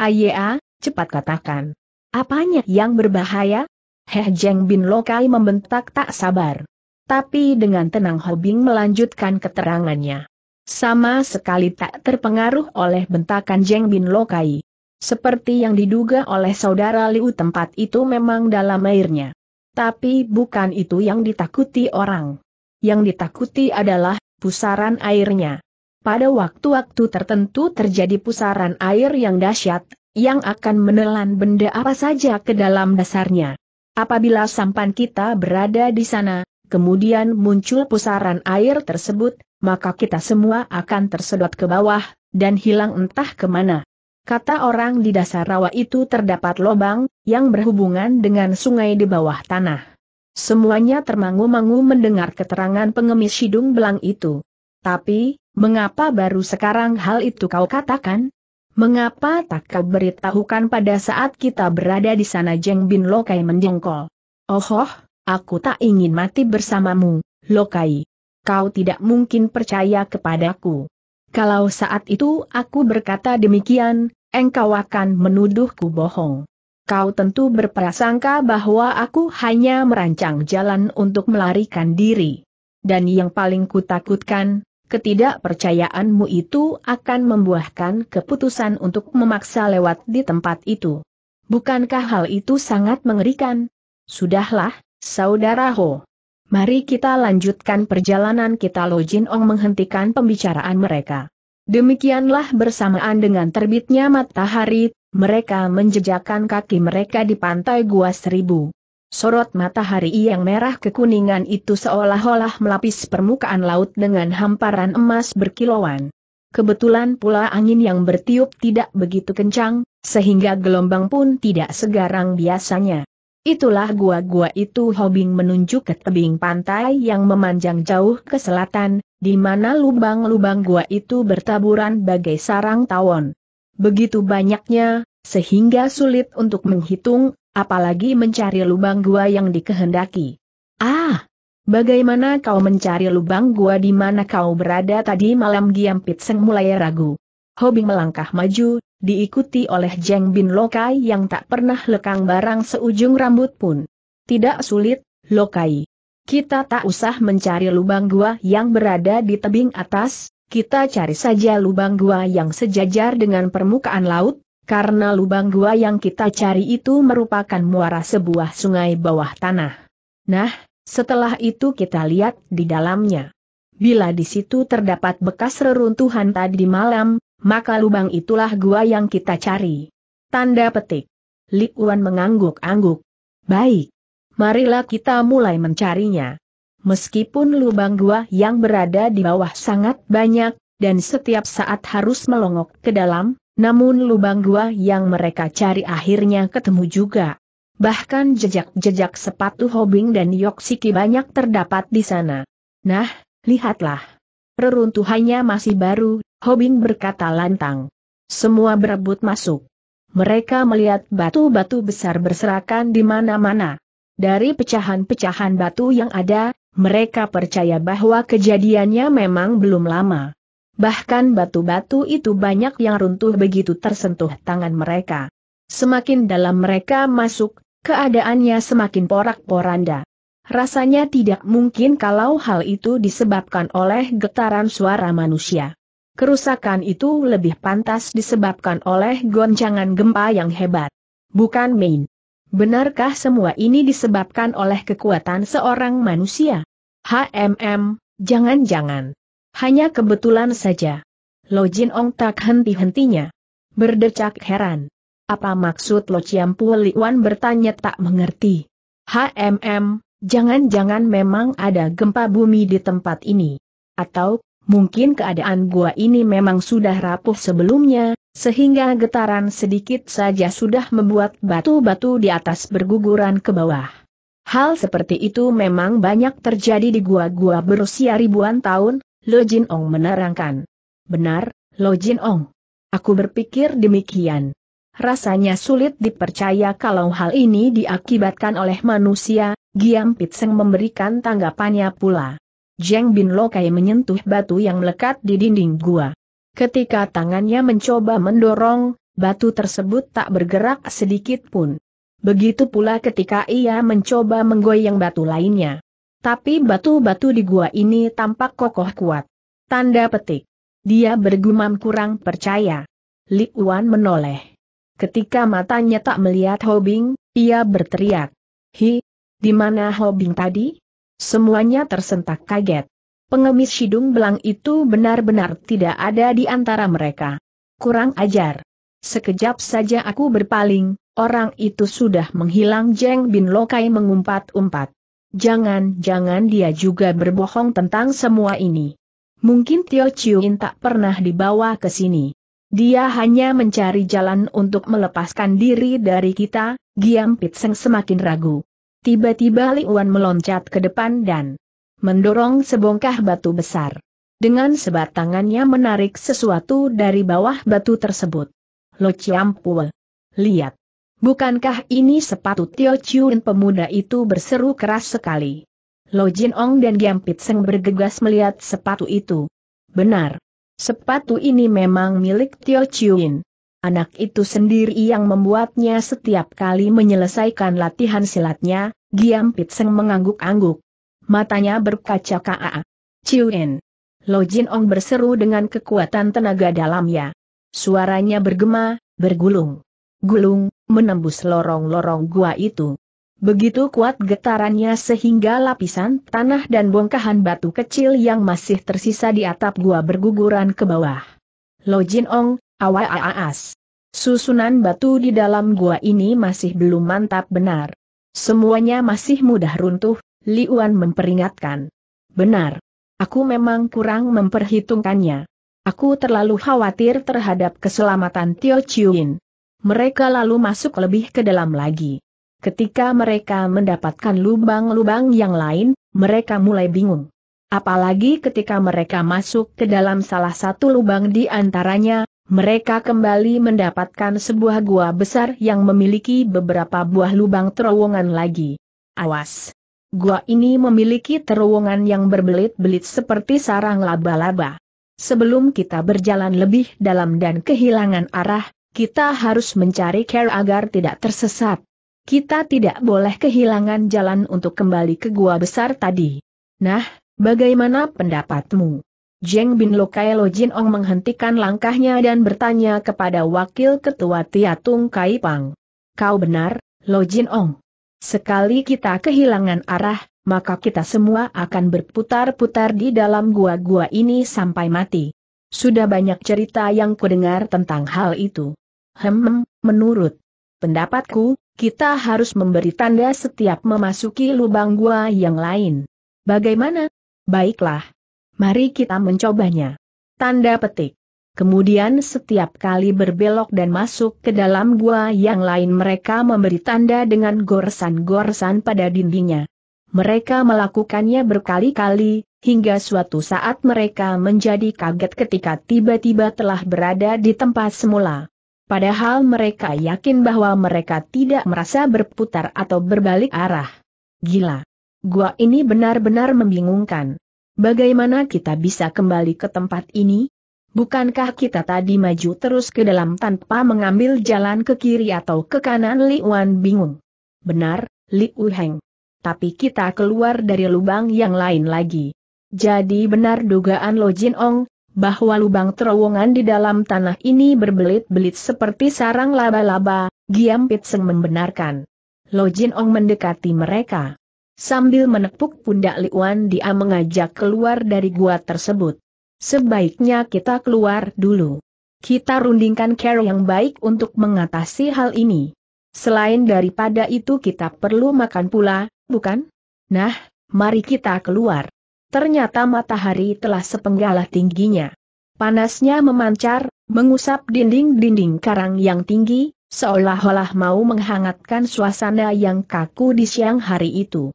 cepat katakan. Apanya yang berbahaya? Heh Jeng Bin Lokai membentak tak sabar. Tapi dengan tenang Hobing melanjutkan keterangannya. Sama sekali tak terpengaruh oleh bentakan Jeng Bin Lokai. Seperti yang diduga oleh saudara Liu tempat itu memang dalam airnya. Tapi bukan itu yang ditakuti orang. Yang ditakuti adalah pusaran airnya. Pada waktu-waktu tertentu terjadi pusaran air yang dahsyat, yang akan menelan benda apa saja ke dalam dasarnya. Apabila sampan kita berada di sana, kemudian muncul pusaran air tersebut, maka kita semua akan tersedot ke bawah, dan hilang entah kemana. Kata orang di dasar rawa itu terdapat lubang, yang berhubungan dengan sungai di bawah tanah. Semuanya termangu-mangu mendengar keterangan pengemis hidung belang itu. Tapi, mengapa baru sekarang hal itu kau katakan? Mengapa tak kau beritahukan pada saat kita berada di sana Jeng Bin Lokai menjengkol? Ohoh, aku tak ingin mati bersamamu, Lokai. Kau tidak mungkin percaya kepadaku. Kalau saat itu aku berkata demikian, engkau akan menuduhku bohong kau tentu berprasangka bahwa aku hanya merancang jalan untuk melarikan diri. Dan yang paling kutakutkan, ketidakpercayaanmu itu akan membuahkan keputusan untuk memaksa lewat di tempat itu. Bukankah hal itu sangat mengerikan? Sudahlah, Saudara Ho. Mari kita lanjutkan perjalanan kita Jin Ong menghentikan pembicaraan mereka. Demikianlah bersamaan dengan terbitnya matahari, mereka menjejakkan kaki mereka di pantai Gua Seribu. Sorot matahari yang merah kekuningan itu seolah-olah melapis permukaan laut dengan hamparan emas berkilauan. Kebetulan pula angin yang bertiup tidak begitu kencang, sehingga gelombang pun tidak segarang biasanya. Itulah gua-gua itu Hobing menunjuk ke tebing pantai yang memanjang jauh ke selatan, di mana lubang-lubang gua itu bertaburan bagai sarang tawon begitu banyaknya, sehingga sulit untuk menghitung, apalagi mencari lubang gua yang dikehendaki. Ah! Bagaimana kau mencari lubang gua di mana kau berada tadi malam Giam Pitseng mulai ragu. Hobing melangkah maju, diikuti oleh Jeng Bin Lokai yang tak pernah lekang barang seujung rambut pun. Tidak sulit, Lokai. Kita tak usah mencari lubang gua yang berada di tebing atas, kita cari saja lubang gua yang sejajar dengan permukaan laut, karena lubang gua yang kita cari itu merupakan muara sebuah sungai bawah tanah. Nah, setelah itu kita lihat di dalamnya. Bila di situ terdapat bekas reruntuhan tadi malam, maka lubang itulah gua yang kita cari. Tanda petik. Likuan mengangguk-angguk. Baik. Marilah kita mulai mencarinya meskipun lubang gua yang berada di bawah sangat banyak, dan setiap saat harus melongok ke dalam, namun lubang gua yang mereka cari akhirnya ketemu juga. Bahkan jejak-jejak sepatu Hobing dan Yoksiki banyak terdapat di sana. Nah, lihatlah. Reruntuhannya masih baru, Hobing berkata lantang. Semua berebut masuk. Mereka melihat batu-batu besar berserakan di mana-mana. Dari pecahan-pecahan batu yang ada, mereka percaya bahwa kejadiannya memang belum lama. Bahkan batu-batu itu banyak yang runtuh begitu tersentuh tangan mereka. Semakin dalam mereka masuk, keadaannya semakin porak-poranda. Rasanya tidak mungkin kalau hal itu disebabkan oleh getaran suara manusia. Kerusakan itu lebih pantas disebabkan oleh goncangan gempa yang hebat. Bukan main. Benarkah semua ini disebabkan oleh kekuatan seorang manusia? HMM, jangan-jangan. Hanya kebetulan saja. Lo Jin Ong tak henti-hentinya. Berdecak heran. Apa maksud Lo Li Wan bertanya tak mengerti. HMM, jangan-jangan memang ada gempa bumi di tempat ini. Atau Mungkin keadaan gua ini memang sudah rapuh sebelumnya, sehingga getaran sedikit saja sudah membuat batu-batu di atas berguguran ke bawah. Hal seperti itu memang banyak terjadi di gua-gua berusia ribuan tahun, Lo Jin Ong menerangkan. Benar, Lo Jin Ong. Aku berpikir demikian. Rasanya sulit dipercaya kalau hal ini diakibatkan oleh manusia, Giam Pitseng memberikan tanggapannya pula. Jeng Bin Lokai menyentuh batu yang melekat di dinding gua. Ketika tangannya mencoba mendorong, batu tersebut tak bergerak sedikit pun. Begitu pula ketika ia mencoba menggoyang batu lainnya. Tapi batu-batu di gua ini tampak kokoh kuat. Tanda petik. Dia bergumam kurang percaya. Li Wan menoleh. Ketika matanya tak melihat Hobing, ia berteriak. Hi, di mana Hobing tadi? Semuanya tersentak kaget. Pengemis hidung belang itu benar-benar tidak ada di antara mereka. Kurang ajar. Sekejap saja aku berpaling, orang itu sudah menghilang Jeng Bin Lokai mengumpat-umpat. Jangan-jangan dia juga berbohong tentang semua ini. Mungkin Tio Chiuin tak pernah dibawa ke sini. Dia hanya mencari jalan untuk melepaskan diri dari kita, Giam Pitseng semakin ragu. Tiba-tiba Li Wan meloncat ke depan dan mendorong sebongkah batu besar. Dengan sebat tangannya menarik sesuatu dari bawah batu tersebut. Lo Chiampue. Lihat. Bukankah ini sepatu Tio Chun pemuda itu berseru keras sekali. Lo Jin Ong dan Giam Pit Seng bergegas melihat sepatu itu. Benar. Sepatu ini memang milik Tio Chun. Anak itu sendiri yang membuatnya setiap kali menyelesaikan latihan silatnya, Giam Pitseng mengangguk-angguk. Matanya berkaca kaa. Ciu Ciuin. Lo Jin Ong berseru dengan kekuatan tenaga dalamnya. Suaranya bergema, bergulung. Gulung, menembus lorong-lorong gua itu. Begitu kuat getarannya sehingga lapisan tanah dan bongkahan batu kecil yang masih tersisa di atap gua berguguran ke bawah. Lo Jin Ong, Awai aas. Ya. Susunan batu di dalam gua ini masih belum mantap benar. Semuanya masih mudah runtuh, Liuan memperingatkan. Benar. Aku memang kurang memperhitungkannya. Aku terlalu khawatir terhadap keselamatan Tio Chiuin. Mereka lalu masuk lebih ke dalam lagi. Ketika mereka mendapatkan lubang-lubang yang lain, mereka mulai bingung. Apalagi ketika mereka masuk ke dalam salah satu lubang di antaranya, mereka kembali mendapatkan sebuah gua besar yang memiliki beberapa buah lubang terowongan lagi. Awas! Gua ini memiliki terowongan yang berbelit-belit seperti sarang laba-laba. Sebelum kita berjalan lebih dalam dan kehilangan arah, kita harus mencari care agar tidak tersesat. Kita tidak boleh kehilangan jalan untuk kembali ke gua besar tadi. Nah, bagaimana pendapatmu? Jeng Bin Lokai Lo Jin Ong menghentikan langkahnya dan bertanya kepada Wakil Ketua Tiatung Kai Pang. Kau benar, Lo Jin Ong. Sekali kita kehilangan arah, maka kita semua akan berputar-putar di dalam gua-gua ini sampai mati. Sudah banyak cerita yang kudengar tentang hal itu. Hem, menurut pendapatku, kita harus memberi tanda setiap memasuki lubang gua yang lain. Bagaimana? Baiklah. Mari kita mencobanya. Tanda petik. Kemudian setiap kali berbelok dan masuk ke dalam gua yang lain mereka memberi tanda dengan goresan-goresan pada dindingnya. Mereka melakukannya berkali-kali, hingga suatu saat mereka menjadi kaget ketika tiba-tiba telah berada di tempat semula. Padahal mereka yakin bahwa mereka tidak merasa berputar atau berbalik arah. Gila. Gua ini benar-benar membingungkan. Bagaimana kita bisa kembali ke tempat ini? Bukankah kita tadi maju terus ke dalam tanpa mengambil jalan ke kiri atau ke kanan Li Wan bingung. Benar, Li Uheng. Tapi kita keluar dari lubang yang lain lagi. Jadi benar dugaan Lo Jin Ong, bahwa lubang terowongan di dalam tanah ini berbelit-belit seperti sarang laba-laba, Giam Pitseng membenarkan. Lo Jin Ong mendekati mereka. Sambil menepuk pundak Liuan dia mengajak keluar dari gua tersebut. Sebaiknya kita keluar dulu. Kita rundingkan cara yang baik untuk mengatasi hal ini. Selain daripada itu kita perlu makan pula, bukan? Nah, mari kita keluar. Ternyata matahari telah sepenggalah tingginya. Panasnya memancar, mengusap dinding-dinding karang yang tinggi, seolah-olah mau menghangatkan suasana yang kaku di siang hari itu.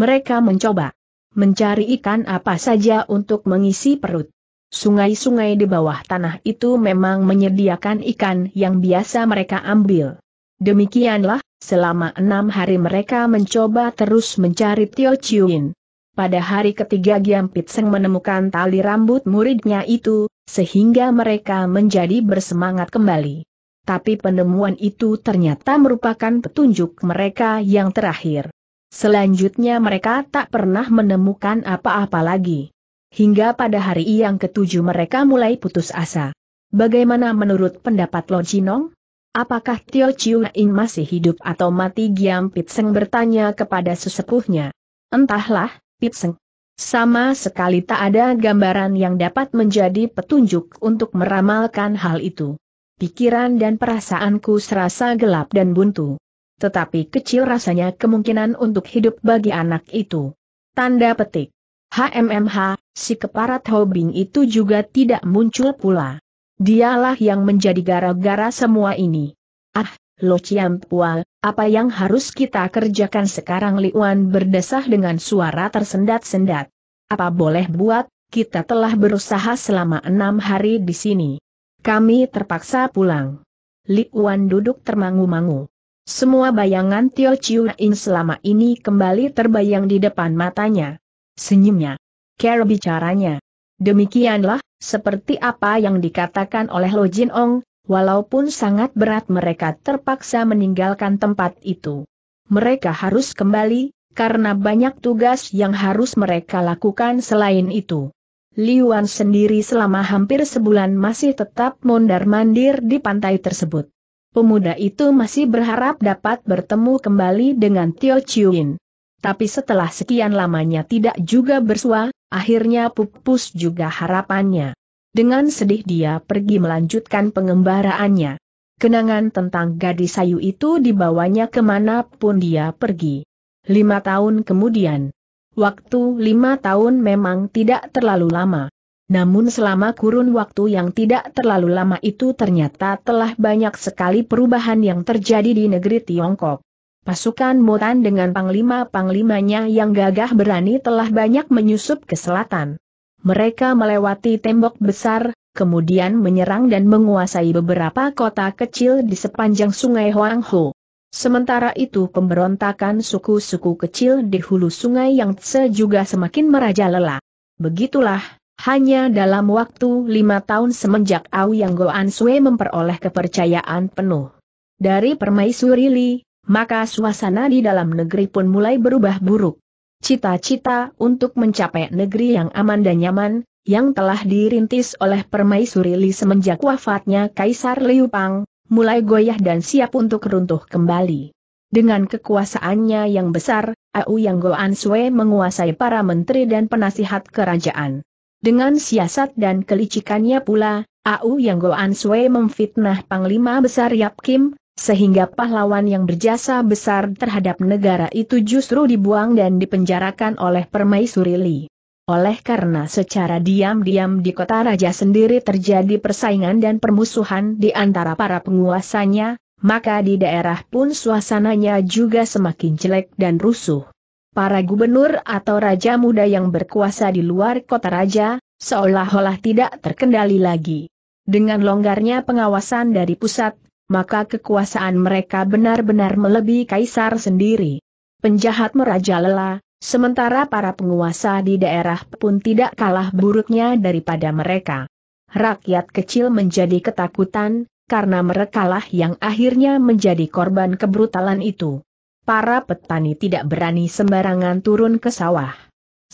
Mereka mencoba mencari ikan apa saja untuk mengisi perut. Sungai-sungai di bawah tanah itu memang menyediakan ikan yang biasa mereka ambil. Demikianlah, selama enam hari mereka mencoba terus mencari Tio Chiuin. Pada hari ketiga Giam Pitseng menemukan tali rambut muridnya itu, sehingga mereka menjadi bersemangat kembali. Tapi penemuan itu ternyata merupakan petunjuk mereka yang terakhir. Selanjutnya mereka tak pernah menemukan apa-apa lagi. Hingga pada hari yang ketujuh mereka mulai putus asa. Bagaimana menurut pendapat Lo Jinong? Apakah Tio Chiu In masih hidup atau mati Giam Pitseng bertanya kepada sesepuhnya. Entahlah, Pitseng. Sama sekali tak ada gambaran yang dapat menjadi petunjuk untuk meramalkan hal itu. Pikiran dan perasaanku serasa gelap dan buntu tetapi kecil rasanya kemungkinan untuk hidup bagi anak itu. Tanda petik. HMMH, si keparat Hobing itu juga tidak muncul pula. Dialah yang menjadi gara-gara semua ini. Ah, Lo Chiam apa yang harus kita kerjakan sekarang Liuan berdesah dengan suara tersendat-sendat. Apa boleh buat, kita telah berusaha selama enam hari di sini. Kami terpaksa pulang. Liuan duduk termangu-mangu. Semua bayangan Tio Chiu In selama ini kembali terbayang di depan matanya. Senyumnya. Cara bicaranya. Demikianlah, seperti apa yang dikatakan oleh Lo Jin Ong, walaupun sangat berat mereka terpaksa meninggalkan tempat itu. Mereka harus kembali, karena banyak tugas yang harus mereka lakukan selain itu. Liuan sendiri selama hampir sebulan masih tetap mondar-mandir di pantai tersebut pemuda itu masih berharap dapat bertemu kembali dengan Tio Chiuin. Tapi setelah sekian lamanya tidak juga bersua, akhirnya pupus juga harapannya. Dengan sedih dia pergi melanjutkan pengembaraannya. Kenangan tentang gadis sayu itu dibawanya kemanapun dia pergi. Lima tahun kemudian. Waktu lima tahun memang tidak terlalu lama. Namun selama kurun waktu yang tidak terlalu lama itu ternyata telah banyak sekali perubahan yang terjadi di negeri Tiongkok. Pasukan Motan dengan panglima-panglimanya yang gagah berani telah banyak menyusup ke selatan. Mereka melewati tembok besar, kemudian menyerang dan menguasai beberapa kota kecil di sepanjang sungai Huanghu. Sementara itu pemberontakan suku-suku kecil di hulu sungai Yangtze juga semakin merajalela. Begitulah, hanya dalam waktu lima tahun semenjak Au Yang Goan Sui memperoleh kepercayaan penuh dari permaisuri Li, maka suasana di dalam negeri pun mulai berubah buruk. Cita-cita untuk mencapai negeri yang aman dan nyaman, yang telah dirintis oleh permaisuri Li semenjak wafatnya Kaisar Liu Pang, mulai goyah dan siap untuk runtuh kembali. Dengan kekuasaannya yang besar, Au Yang Goan Sui menguasai para menteri dan penasihat kerajaan. Dengan siasat dan kelicikannya pula, Au Yang Goan Sui memfitnah Panglima Besar Yap Kim, sehingga pahlawan yang berjasa besar terhadap negara itu justru dibuang dan dipenjarakan oleh Permaisuri Li. Oleh karena secara diam-diam di kota raja sendiri terjadi persaingan dan permusuhan di antara para penguasanya, maka di daerah pun suasananya juga semakin jelek dan rusuh para gubernur atau raja muda yang berkuasa di luar kota raja, seolah-olah tidak terkendali lagi. Dengan longgarnya pengawasan dari pusat, maka kekuasaan mereka benar-benar melebihi kaisar sendiri. Penjahat merajalela, sementara para penguasa di daerah pun tidak kalah buruknya daripada mereka. Rakyat kecil menjadi ketakutan, karena merekalah yang akhirnya menjadi korban kebrutalan itu para petani tidak berani sembarangan turun ke sawah.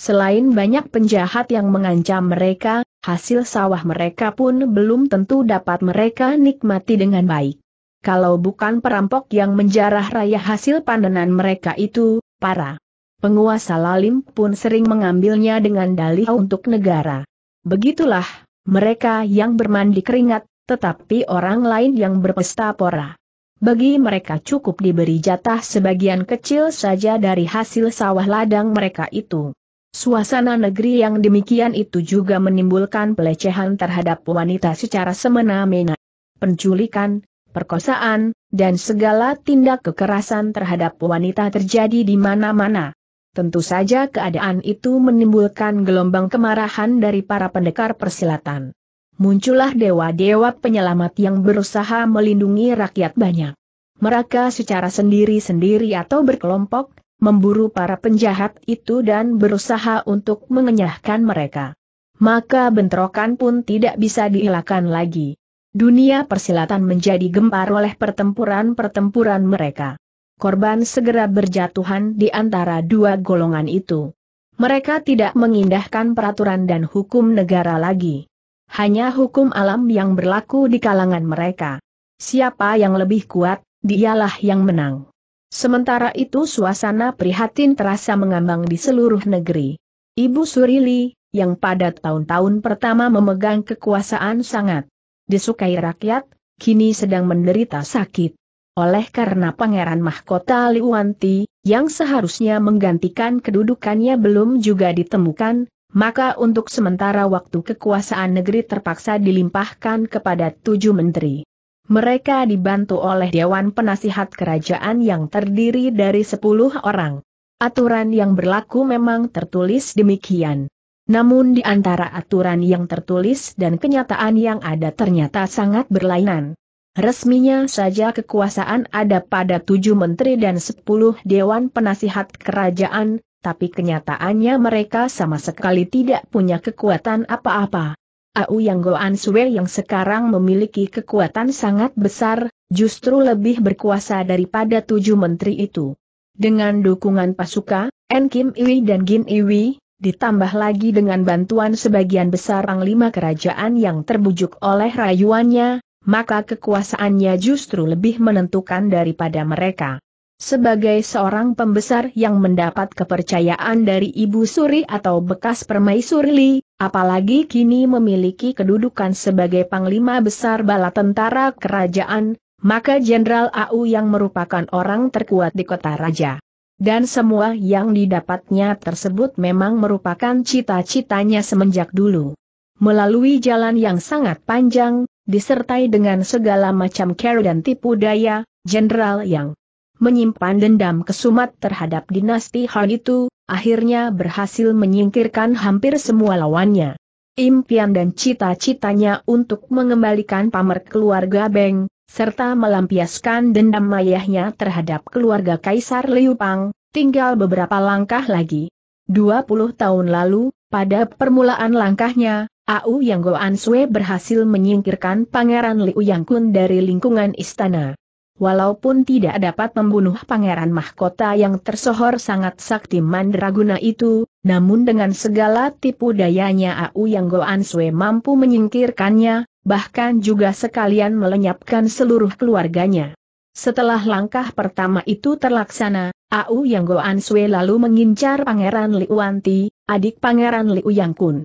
Selain banyak penjahat yang mengancam mereka, hasil sawah mereka pun belum tentu dapat mereka nikmati dengan baik. Kalau bukan perampok yang menjarah raya hasil pandanan mereka itu, para penguasa lalim pun sering mengambilnya dengan dalih untuk negara. Begitulah, mereka yang bermandi keringat, tetapi orang lain yang berpesta pora. Bagi mereka cukup diberi jatah sebagian kecil saja dari hasil sawah ladang mereka itu. Suasana negeri yang demikian itu juga menimbulkan pelecehan terhadap wanita secara semena-mena. Penculikan, perkosaan, dan segala tindak kekerasan terhadap wanita terjadi di mana-mana. Tentu saja keadaan itu menimbulkan gelombang kemarahan dari para pendekar persilatan muncullah dewa-dewa penyelamat yang berusaha melindungi rakyat banyak. Mereka secara sendiri-sendiri atau berkelompok, memburu para penjahat itu dan berusaha untuk mengenyahkan mereka. Maka bentrokan pun tidak bisa dihilangkan lagi. Dunia persilatan menjadi gempar oleh pertempuran-pertempuran mereka. Korban segera berjatuhan di antara dua golongan itu. Mereka tidak mengindahkan peraturan dan hukum negara lagi. Hanya hukum alam yang berlaku di kalangan mereka. Siapa yang lebih kuat, dialah yang menang. Sementara itu suasana prihatin terasa mengambang di seluruh negeri. Ibu Surili, yang pada tahun-tahun pertama memegang kekuasaan sangat disukai rakyat, kini sedang menderita sakit. Oleh karena Pangeran Mahkota Liwanti, yang seharusnya menggantikan kedudukannya belum juga ditemukan, maka untuk sementara waktu kekuasaan negeri terpaksa dilimpahkan kepada tujuh menteri. Mereka dibantu oleh Dewan Penasihat Kerajaan yang terdiri dari sepuluh orang. Aturan yang berlaku memang tertulis demikian. Namun di antara aturan yang tertulis dan kenyataan yang ada ternyata sangat berlainan. Resminya saja kekuasaan ada pada tujuh menteri dan sepuluh dewan penasihat kerajaan, tapi kenyataannya mereka sama sekali tidak punya kekuatan apa-apa. Au Yang Goan Sue yang sekarang memiliki kekuatan sangat besar, justru lebih berkuasa daripada tujuh menteri itu. Dengan dukungan pasuka, En Kim Iwi dan Gin Iwi, ditambah lagi dengan bantuan sebagian besar panglima kerajaan yang terbujuk oleh rayuannya, maka kekuasaannya justru lebih menentukan daripada mereka. Sebagai seorang pembesar yang mendapat kepercayaan dari Ibu Suri atau bekas permaisuri, apalagi kini memiliki kedudukan sebagai panglima besar bala tentara kerajaan, maka Jenderal AU yang merupakan orang terkuat di kota raja. Dan semua yang didapatnya tersebut memang merupakan cita-citanya semenjak dulu. Melalui jalan yang sangat panjang, disertai dengan segala macam care dan tipu daya, Jenderal yang menyimpan dendam kesumat terhadap dinasti Han itu, akhirnya berhasil menyingkirkan hampir semua lawannya. Impian dan cita-citanya untuk mengembalikan pamer keluarga Beng, serta melampiaskan dendam ayahnya terhadap keluarga Kaisar Liu Pang, tinggal beberapa langkah lagi. 20 tahun lalu, pada permulaan langkahnya, Au Yang Goan Sui berhasil menyingkirkan Pangeran Liu Yang Kun dari lingkungan istana. Walaupun tidak dapat membunuh pangeran mahkota yang tersohor sangat sakti mandraguna itu, namun dengan segala tipu dayanya AU yang Goan Sue mampu menyingkirkannya, bahkan juga sekalian melenyapkan seluruh keluarganya. Setelah langkah pertama itu terlaksana, Au Yang Goan Sui lalu mengincar Pangeran Liuanti, adik Pangeran Liu Yang Kun.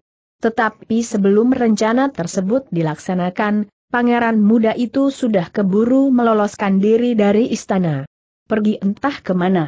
Tetapi sebelum rencana tersebut dilaksanakan, pangeran muda itu sudah keburu meloloskan diri dari istana. Pergi entah kemana.